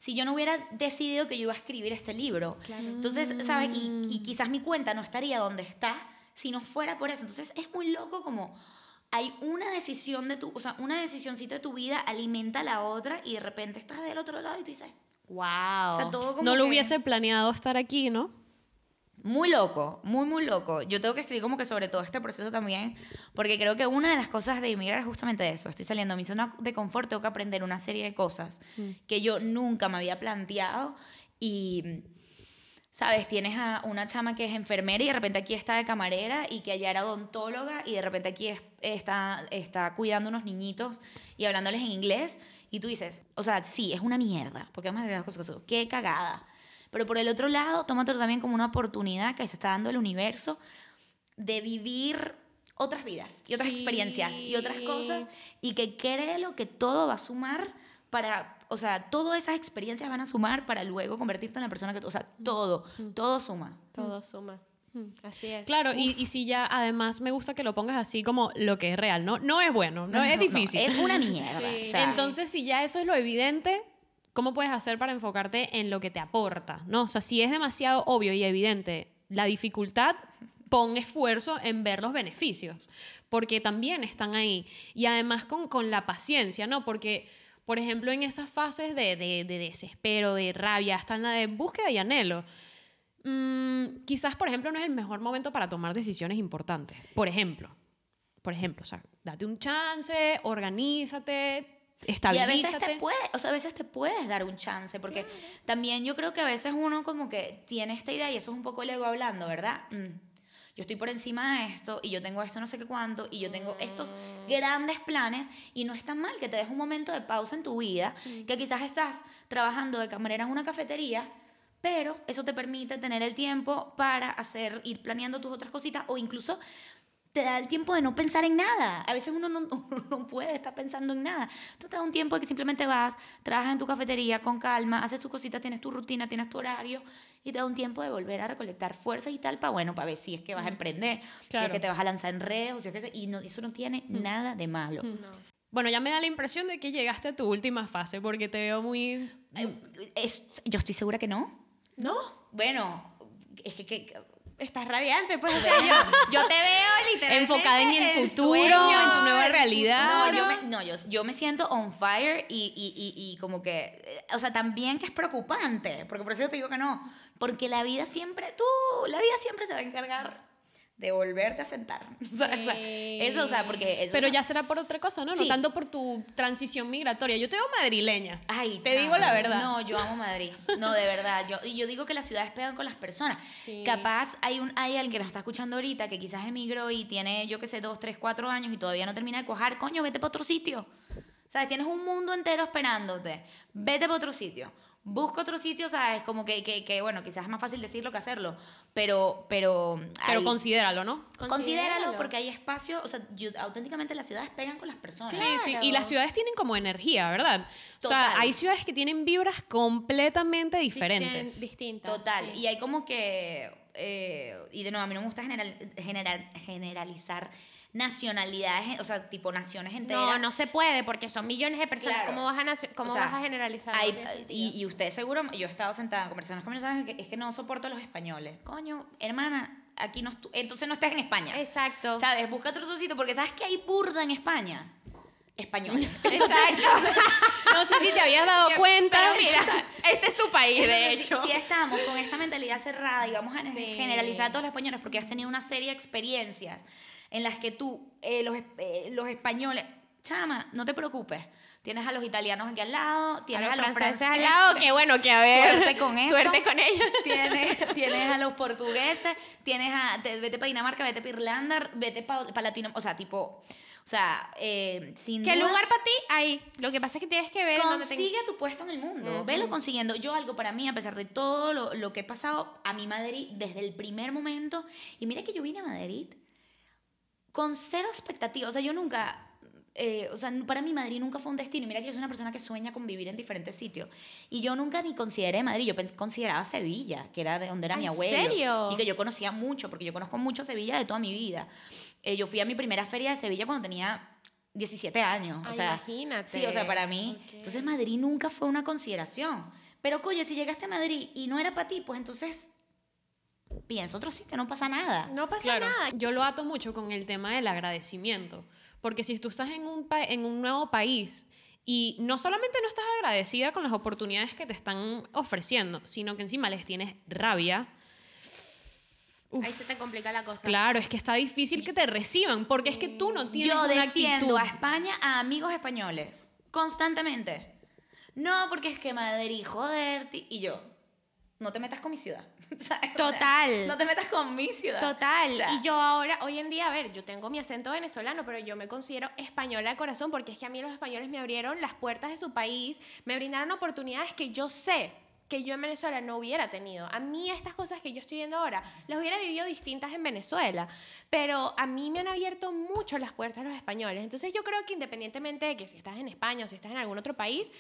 si yo no hubiera decidido que yo iba a escribir este libro. Entonces, ¿sabes? Mm. Y, quizás mi cuenta no estaría donde está si no fuera por eso. Entonces, es muy loco como hay una decisión de tu, o sea, una decisioncita de tu vida alimenta a la otra y de repente estás del otro lado y tú dices, wow. O sea, todo como no lo hubiese planeado estar aquí, ¿no? Muy loco, muy, muy loco. Yo tengo que escribir como que sobre todo este proceso también, porque creo que una de las cosas de inmigrar es justamente eso. Estoy saliendo de mi zona de confort, tengo que aprender una serie de cosas mm. que yo nunca me había planteado y... ¿sabes? Tienes a una chama que es enfermera y de repente aquí está de camarera y que allá era odontóloga y de repente aquí está, está cuidando unos niñitos y hablándoles en inglés y tú dices, o sea, sí, es una mierda, porque además de cosas, qué cagada. Pero por el otro lado, tómatelo también como una oportunidad que se está dando el universo de vivir otras vidas y otras experiencias y otras cosas y que cree lo que todo va a sumar para, o sea, todas esas experiencias van a sumar para luego convertirte en la persona que, o sea, mm. todo, mm. todo suma. Todo suma. Mm, así es. Claro, y, si ya además me gusta que lo pongas así como lo que es real, ¿no? No es bueno, no, es difícil. es una mierda. Entonces, si ya eso es lo evidente, ¿cómo puedes hacer para enfocarte en lo que te aporta? ¿no? O sea, si es demasiado obvio y evidente la dificultad, pon esfuerzo en ver los beneficios, porque también están ahí. Y además con, con la paciencia, ¿no? Porque, por ejemplo, en esas fases de, de, desespero, de rabia, hasta en la de búsqueda y anhelo, mm, quizás, por ejemplo, no es el mejor momento para tomar decisiones importantes. Por ejemplo, por ejemplo, o sea, date un chance, organízate, y a veces te o sea, a veces te puedes dar un chance, porque también yo creo que a veces uno como que tiene esta idea, y eso es un poco el ego hablando, ¿verdad? Mm, yo estoy por encima de esto, y yo tengo esto no sé qué cuánto, y yo tengo estos mm. grandes planes, y no es tan mal que te des un momento de pausa en tu vida, que quizás estás trabajando de camarera en una cafetería, pero eso te permite tener el tiempo para hacer, ir planeando tus otras cositas o incluso te da el tiempo de no pensar en nada. A veces uno no, puede estar pensando en nada. Tú te da un tiempo de que simplemente vas, trabajas en tu cafetería con calma, haces tus cositas, tienes tu rutina, tienes tu horario y te da un tiempo de volver a recolectar fuerzas y tal para, bueno, para ver si es que vas a emprender, si es que te vas a lanzar en redes, o si que... Y eso no tiene nada de malo. Bueno, ya me da la impresión de que llegaste a tu última fase porque te veo muy... Eh, es, yo estoy segura que no. ¿No? Bueno, es que, que estás radiante, pues yo, te veo literalmente enfocada en el futuro, en tu nueva realidad. No, yo me, no, yo, yo me siento on fire y, y, como que, o sea, también que es preocupante, porque por eso te digo que no, porque la vida siempre, tú, la vida siempre se va a encargar de volverte a sentar. eso, sea, porque... Pero ya será por otra cosa, ¿no? tanto por tu transición migratoria. Yo te veo madrileña. te digo la verdad. No, yo amo Madrid. No, de verdad. Yo, y yo digo que las ciudades pegan con las personas. Capaz hay, un, hay alguien que nos está escuchando ahorita que quizás emigró y tiene, yo qué sé, dos, tres, cuatro años y todavía no termina de cojar. Coño, vete para otro sitio. ¿Sabes? Tienes un mundo entero esperándote. Vete para otro sitio busco otro sitio, o Como que, como que, bueno, quizás es más fácil decirlo que hacerlo, pero... Pero, pero considéralo, ¿no? Considéralo porque hay espacio, o sea, auténticamente las ciudades pegan con las personas. Sí, sí, y las ciudades tienen como energía, ¿verdad? O sea, hay ciudades que tienen vibras completamente diferentes. distintas. Total, y hay como que... Eh, y de nuevo, a mí no me gusta general, general, generalizar nacionalidades, o sea, tipo naciones enteras. No, no se puede porque son millones de personas. ¿Cómo, vas a, a generalizar? y, y, usted seguro, yo he estado sentada en conversaciones con que es que no soporto a los españoles. Coño, hermana, aquí no entonces no estás en España. Exacto. ¿Sabes? busca otro sitio porque sabes que hay burda en España. Español. Exacto. no sé si te habías dado cuenta. Pero mira, este es su país, de hecho. Si, estamos con esta mentalidad cerrada y vamos a generalizar a todos los españoles porque has tenido una serie de experiencias en las que tú, eh, los, eh, los españoles, chama, no te preocupes. Tienes a los italianos aquí al lado, tienes a los, franceses, al lado, que bueno, que a ver. Suerte con eso. Suerte con ellos. Tienes, a los portugueses, tienes a. vete para Dinamarca, vete para Irlanda, vete para pa Latinoamérica. O sea, tipo. O sea, eh, sin ¿Qué lugar para ti ahí, Lo que pasa es que tienes que ver. Consigue tu puesto en el mundo. Vélo Velo consiguiendo. Yo, algo para mí, a pesar de todo lo, lo que he pasado, a mi Madrid desde el primer momento. Y mira que yo vine a Madrid con cero expectativas. O sea, yo nunca, eh, o sea, para mí Madrid nunca fue un destino. Mira que yo soy una persona que sueña con vivir en diferentes sitios. Y yo nunca ni consideré Madrid. Yo consideraba Sevilla, que era de donde era mi abuelo. ¿En Y que yo conocía mucho, porque yo conozco mucho Sevilla de toda mi vida. Eh, yo fui a mi primera feria de Sevilla cuando tenía 17 años. o ah, sea, imagínate. Sí, o sea, para mí. Entonces Madrid nunca fue una consideración. Pero, coño, si llegaste a Madrid y no era para ti, pues entonces piensa. otro sí que no pasa nada. No pasa nada. Yo lo ato mucho con el tema del agradecimiento. Porque si tú estás en un, en un nuevo país y no solamente no estás agradecida con las oportunidades que te están ofreciendo, sino que encima les tienes rabia. Ahí se te complica la cosa. Claro, es que está difícil que te reciban, porque es que tú no tienes Yo una a España a amigos españoles, constantemente. No, porque es que Madrid, joder, y yo, no te metas con mi ciudad. Total. no te metas con mi ciudad. Total. y yo ahora, hoy en día, a ver, yo tengo mi acento venezolano, pero yo me considero española de corazón porque es que a mí los españoles me abrieron las puertas de su país, me brindaron oportunidades que yo sé que yo en Venezuela no hubiera tenido. A mí estas cosas que yo estoy viendo ahora las hubiera vivido distintas en Venezuela, pero a mí me han abierto mucho las puertas los españoles. Entonces yo creo que independientemente de que si estás en España o si estás en algún otro país,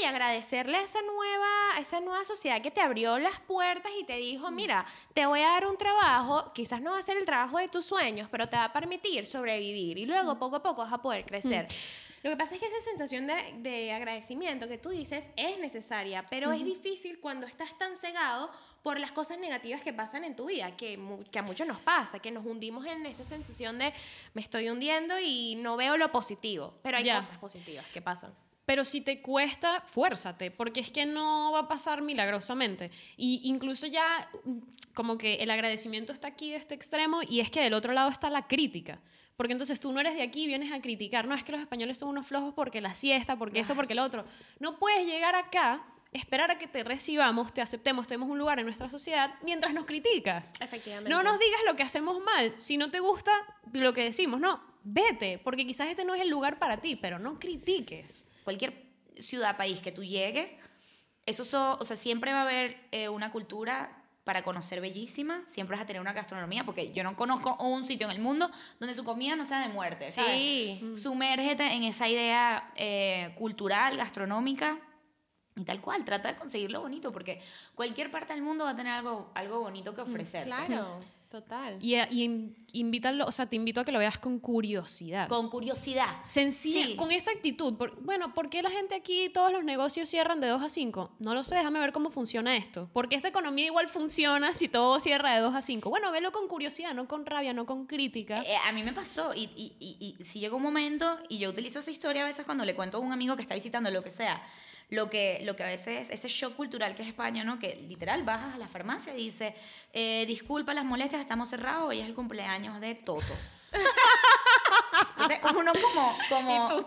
y agradecerle a esa nueva, esa nueva sociedad que te abrió las puertas y te dijo, mm. mira, te voy a dar un trabajo, quizás no va a ser el trabajo de tus sueños, pero te va a permitir sobrevivir y luego mm. poco a poco vas a poder mm. crecer. Lo que pasa es que esa sensación de, agradecimiento que tú dices es necesaria, pero es difícil cuando estás tan cegado por las cosas negativas que pasan en tu vida, que, a muchos nos pasa, que nos hundimos en esa sensación de me estoy hundiendo y no veo lo positivo, pero hay cosas positivas que pasan. Pero si te cuesta, fuérzate, porque es que no va a pasar milagrosamente. Y incluso ya mm, como que el agradecimiento está aquí de este extremo y es que del otro lado está la crítica. Porque entonces tú no eres de aquí y vienes a criticar, no es que los españoles son unos flojos porque la siesta, porque esto, porque lo otro. No puedes llegar acá, esperar a que te recibamos, te aceptemos, tenemos un lugar en nuestra sociedad mientras nos criticas. Efectivamente. No nos digas lo que hacemos mal, si no te gusta lo que decimos, no, vete, porque quizás este no es el lugar para ti, pero no critiques cualquier ciudad, país que tú llegues, eso o sea, siempre va a haber eh, una cultura para conocer bellísima, siempre vas a tener una gastronomía, porque yo no conozco un sitio en el mundo donde su comida no sea de muerte. Sí. Mm. Sumérgete en esa idea eh, cultural, gastronómica. Y tal cual, trata de conseguir lo bonito, porque cualquier parte del mundo va a tener algo, algo bonito que mm, ofrecer. Claro. Total. Y, eh, sea, te invito a que lo veas con curiosidad. Con curiosidad. sencillo con esa actitud. bueno, ¿por qué la gente aquí, todos los negocios cierran de 2 a 5? No lo sé, déjame ver cómo funciona esto. Porque esta economía igual funciona si todo cierra de 2 a 5. Bueno, velo con curiosidad, no con rabia, no con crítica. Eh, eh, a mí me pasó, y, y si llega un momento, y yo utilizo esa historia a veces cuando le cuento a un amigo que está visitando lo que sea lo que, lo que a veces, ese shock cultural que es español ¿no? que literal bajas a la farmacia y dices, eh, disculpa las molestias, estamos cerrados, hoy es el cumpleaños de Toto. Entonces, uno como, como,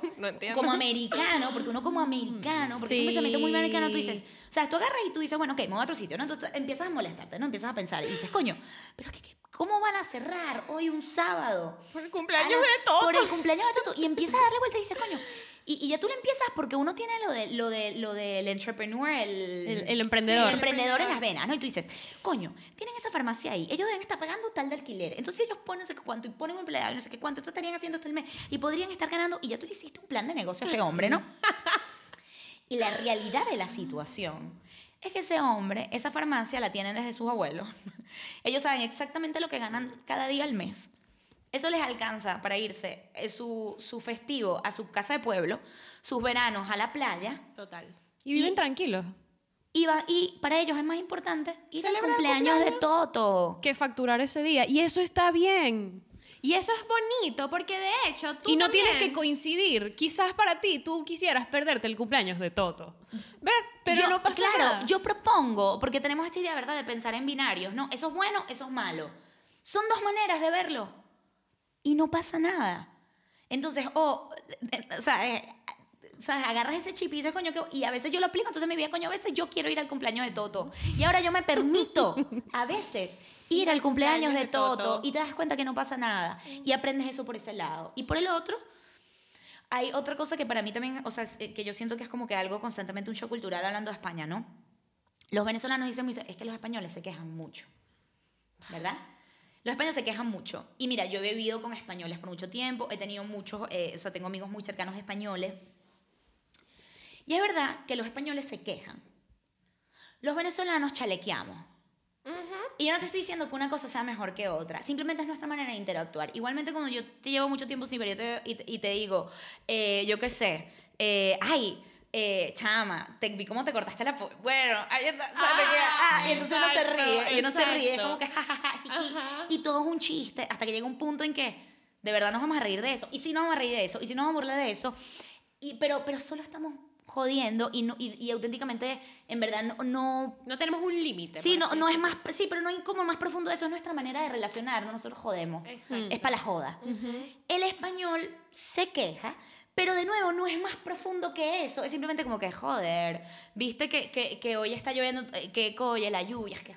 como americano, porque uno como americano, porque es un pensamiento muy americano, tú dices, o sea, tú agarras y tú dices, bueno, ok, me voy a otro sitio, ¿no? Entonces empiezas a molestarte, ¿no? Empiezas a pensar y dices, coño, pero es que, que ¿Cómo van a cerrar hoy un sábado? Por el cumpleaños de Toto. Por el cumpleaños de Toto. Y empiezas a darle vuelta y dices, coño. Y, ya tú le empiezas porque uno tiene lo, de, lo, de, lo del entrepreneur, el, emprendedor. el emprendedor en las venas, ¿no? Y tú dices, coño, tienen esa farmacia ahí. Ellos deben estar pagando tal de alquiler. Entonces ellos ponen no sé cuánto y ponen un empleado, no sé qué cuánto. estarían haciendo esto el mes y podrían estar ganando. Y ya tú le hiciste un plan de negocio a este hombre, ¿no? y la realidad de la situación es que ese hombre, esa farmacia la tienen desde sus abuelos. Ellos saben exactamente lo que ganan cada día al mes. Eso les alcanza para irse eh, su, festivo a su casa de pueblo, sus veranos a la playa. Total. Y viven tranquilos. Y, va, y para ellos es más importante ir al cumpleaños, cumpleaños de Toto. Que facturar ese día. Y eso está bien. Y eso es bonito porque de hecho tú... Y no tienes que coincidir. Quizás para ti tú quisieras perderte el cumpleaños de Toto. Ver, pero no pasa claro, Yo propongo, porque tenemos esta idea, ¿verdad?, de pensar en binarios. No, eso es bueno, eso es malo. Son dos maneras de verlo. Y no pasa nada. Entonces, o, o sea, eh, agarras ese chip y dices, coño, que... y a veces yo lo aplico, entonces mi vida, coño, a veces yo quiero ir al cumpleaños de Toto. Y ahora yo me permito, a veces, ir al cumpleaños de Toto y te das cuenta que no pasa nada y aprendes eso por ese lado. Y por el otro, hay otra cosa que para mí también, o sea, eh, que yo siento que es como que algo constantemente un show cultural hablando de España, ¿no? Los venezolanos dicen, es que los españoles se quejan mucho, ¿verdad? Los españoles se quejan mucho. Y mira, yo he vivido con españoles por mucho tiempo, he tenido muchos, eh, o sea, tengo amigos muy cercanos españoles. Y es verdad que los españoles se quejan. Los venezolanos chalequeamos y yo no te estoy diciendo que una cosa sea mejor que otra, simplemente es nuestra manera de interactuar. Igualmente cuando yo te llevo mucho tiempo sin ver y, te digo, eh, yo qué sé, eh, ay, eh, chama, vi cómo te cortaste la... Bueno, ahí está, ah, y entonces uno se ríe, y uno se ríe, es como que... y todo es un chiste, hasta que llega un punto en que de verdad nos vamos a reír de eso, y si no vamos a reír de eso, y si no vamos a burlar de eso, y, pero, pero solo estamos jodiendo y, y, auténticamente, en verdad, no... No, tenemos un límite. Sí, no, no es más, sí, pero no hay como más profundo eso, es nuestra manera de relacionarnos, nosotros jodemos. Es para la joda. El español se queja, pero de nuevo, no es más profundo que eso. Es simplemente como que, joder, viste que, que, que hoy está lloviendo, eh, que coye la lluvia, es que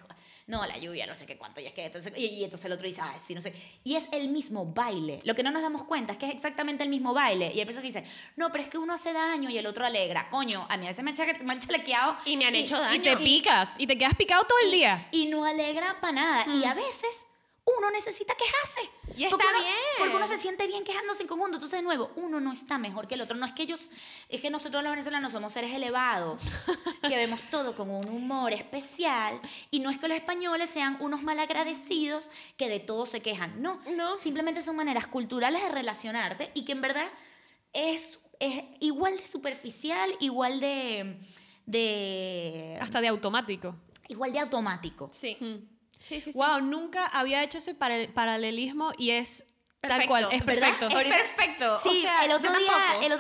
no, la lluvia, no sé qué cuánto, y es que esto y, y entonces el otro dice, ah, sí, no sé. Y es el mismo baile. Lo que no nos damos cuenta es que es exactamente el mismo baile. Y hay personas que dicen, no, pero es que uno hace daño y el otro alegra. Coño, a mí a veces me han chalequeado. Y me han hecho daño. Y te picas, y te quedas picado todo el día. Y no alegra para nada. Y mm. a veces uno necesita quejarse. Y está bien. Porque uno se siente bien quejándose en conjunto. Entonces, de nuevo, uno no está mejor que el otro. No es que ellos, es que nosotros los venezolanos somos seres elevados, que vemos todo como un humor especial. Y no es que los españoles sean unos malagradecidos que de todo se quejan. No. No. Simplemente son maneras culturales de relacionarte y que en verdad es, es igual de superficial, igual de. de. hasta de automático. Igual de automático. Sí. Mm. Sí, Wow, nunca había hecho ese paralelismo y es Tal cual, es perfecto. Es perfecto. Sí, el, otro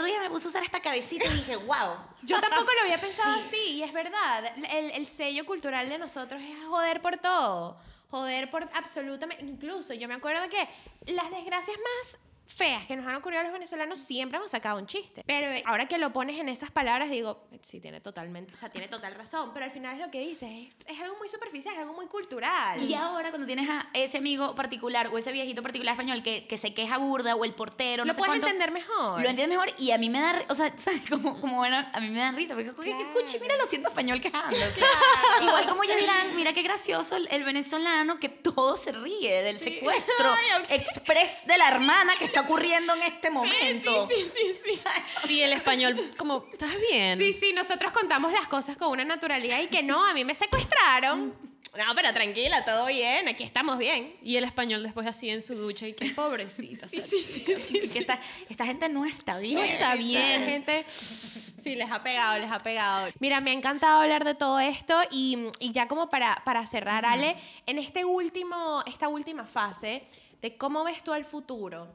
día, me puse a usar esta cabecita y dije, wow. Yo tampoco lo había pensado así, y es verdad. El, el, sello cultural de nosotros es joder por todo. Joder por absolutamente. Incluso yo me acuerdo que las desgracias más feas que nos han ocurrido a los venezolanos, siempre hemos sacado un chiste. Pero ahora que lo pones en esas palabras, digo, sí, tiene totalmente, o sea, tiene total razón, pero al final es lo que dices, es, algo muy superficial, es algo muy cultural. Y ahora cuando tienes a ese amigo particular o ese viejito particular español que, se queja burda o el portero, no lo puedes entender mejor. Lo entiendes mejor y a mí me da, o sea, Como, como bueno, a mí me da risa, porque claro. que cuchi, mira lo siento español quejando. Igual como ya dirán, mira qué gracioso el, venezolano que todo se ríe del secuestro express de la hermana que está ocurriendo en este momento. Sí, sí, sí, sí, el español, como, ¿estás bien? Sí, sí, nosotros contamos las cosas con una naturalidad y que no, a mí me secuestraron. Mm. No, pero tranquila, todo bien, aquí estamos bien. Y el español después así en su ducha y qué pobrecita. sí, sí, sí, sí, Esta, gente no está bien. No está bien, gente. Sí, les ha pegado, les ha pegado. Mira, me ha encantado hablar de todo esto y, ya como para, para cerrar, Ale, en este último, esta última fase de cómo ves tú al futuro.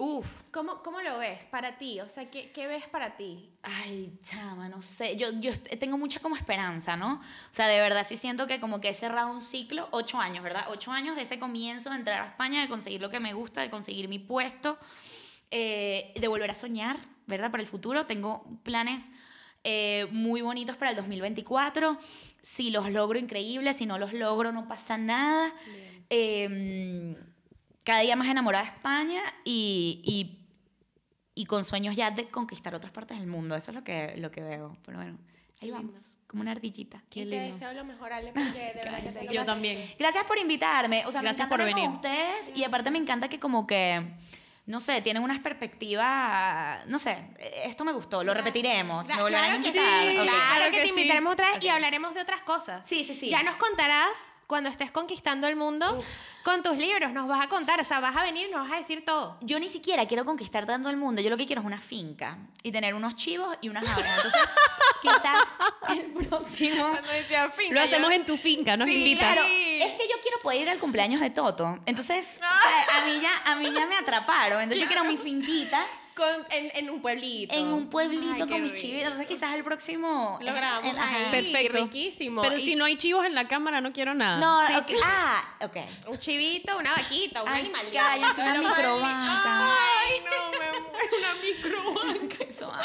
Uf. ¿Cómo, ¿Cómo, lo ves para ti? O sea, ¿qué, ¿qué, ves para ti? Ay, chama, no sé. Yo, yo tengo mucha como esperanza, ¿no? O sea, de verdad sí siento que como que he cerrado un ciclo, ocho años, ¿verdad? Ocho años de ese comienzo de entrar a España, de conseguir lo que me gusta, de conseguir mi puesto, eh, de volver a soñar, ¿verdad? Para el futuro. Tengo planes eh, muy bonitos para el 2024. Si los logro, increíble. Si no los logro, no pasa nada. Eh, cada día más enamorada de España y, y, y, con sueños ya de conquistar otras partes del mundo. Eso es lo que, lo que veo. Pero bueno, ahí vamos, como una ardillita. Qué deseo lo mejor, Ale, porque de verdad que te Yo también. Gracias por invitarme. O sea, Gracias por venir. ustedes y aparte me encanta que como que no sé, tienen unas perspectivas, no sé, esto me gustó, lo repetiremos, claro, volverán a Que sí, Claro que, te invitaremos otra vez y hablaremos de otras cosas. Sí, sí, sí. Ya nos contarás cuando estés conquistando el mundo con tus libros, nos vas a contar, o sea, vas a venir nos vas a decir todo. Yo ni siquiera quiero conquistar tanto el mundo, yo lo que quiero es una finca y tener unos chivos y unas aves. Entonces, quizás el próximo lo hacemos en tu finca, nos invitas. es que yo quiero poder ir al cumpleaños de Toto. Entonces, a mí ya a mí ya me atraparon, entonces yo quiero mi finquita con, en, en, un pueblito. En un pueblito con mis chivitos. Entonces quizás el próximo... Lo grabamos. Perfecto. Riquísimo. Pero si no hay chivos en la cámara, no quiero nada. No, sí, okay. Ah, ok. Un chivito, una vaquita, un animalito. Cállate, una microbanca. Ay, no, me muero. Una microbanca. Eso amo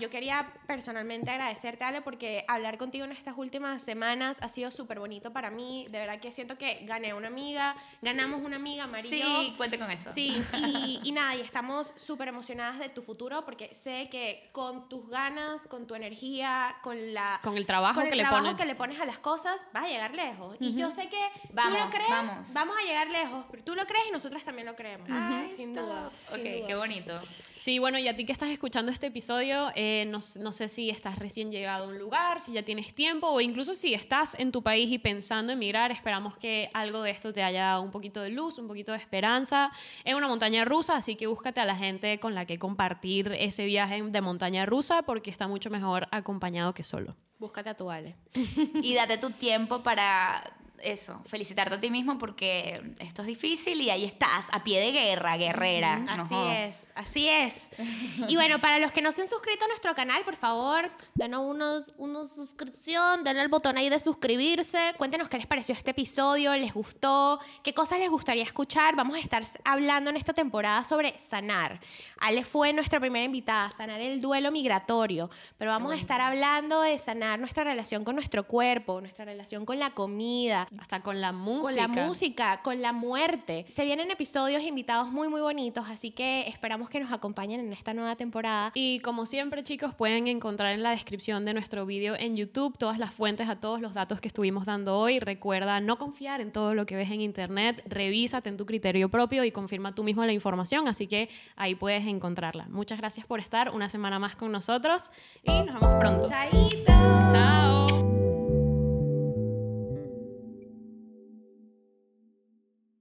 yo quería personalmente agradecerte, Ale, porque hablar contigo en estas últimas semanas ha sido súper bonito para mí. De verdad que siento que gané una amiga, ganamos una amiga, María. Sí, cuente con eso. Sí, y, nada, y estamos súper emocionadas de tu futuro porque sé que con tus ganas, con tu energía, con la... Con el trabajo, con el que, trabajo le pones. que le pones a las cosas, vas a llegar lejos. Y yo sé que vamos, tú lo crees, vamos. a llegar lejos, pero tú lo crees y nosotras también lo creemos. sin, duda, sin Ok, qué bonito. Sí, bueno, y a ti que estás escuchando este episodio... Eh, eh, no, sé si estás recién llegado a un lugar, si ya tienes tiempo o incluso si estás en tu país y pensando en mirar esperamos que algo de esto te haya dado un poquito de luz, un poquito de esperanza. Es una montaña rusa, así que búscate a la gente con la que compartir ese viaje de montaña rusa porque está mucho mejor acompañado que solo. Búscate a tu Ale. y date tu tiempo para eso, felicitarte a ti mismo porque esto es difícil y ahí estás, a pie de guerra, guerrera. así es, así es. y bueno, para los que no se han suscrito a nuestro canal, por favor, denos unos, una suscripción, denle el botón ahí de suscribirse, cuéntenos qué les pareció este episodio, les gustó, qué cosas les gustaría escuchar. Vamos a estar hablando en esta temporada sobre sanar. Ale fue nuestra primera invitada, sanar el duelo migratorio, pero vamos a estar hablando de sanar nuestra relación con nuestro cuerpo, nuestra relación con la comida, hasta con la música. Con la música, con la muerte. Se vienen episodios invitados muy, muy bonitos, así que esperamos que nos acompañen en esta nueva temporada. Y como siempre, chicos, pueden encontrar en la descripción de nuestro video en YouTube todas las fuentes a todos los datos que estuvimos dando hoy. Recuerda no confiar en todo lo que ves en Internet, revísate en tu criterio propio y confirma tú mismo la información, así que ahí puedes encontrarla. Muchas gracias por estar una semana más con nosotros y nos vemos pronto. Chaito. Chao.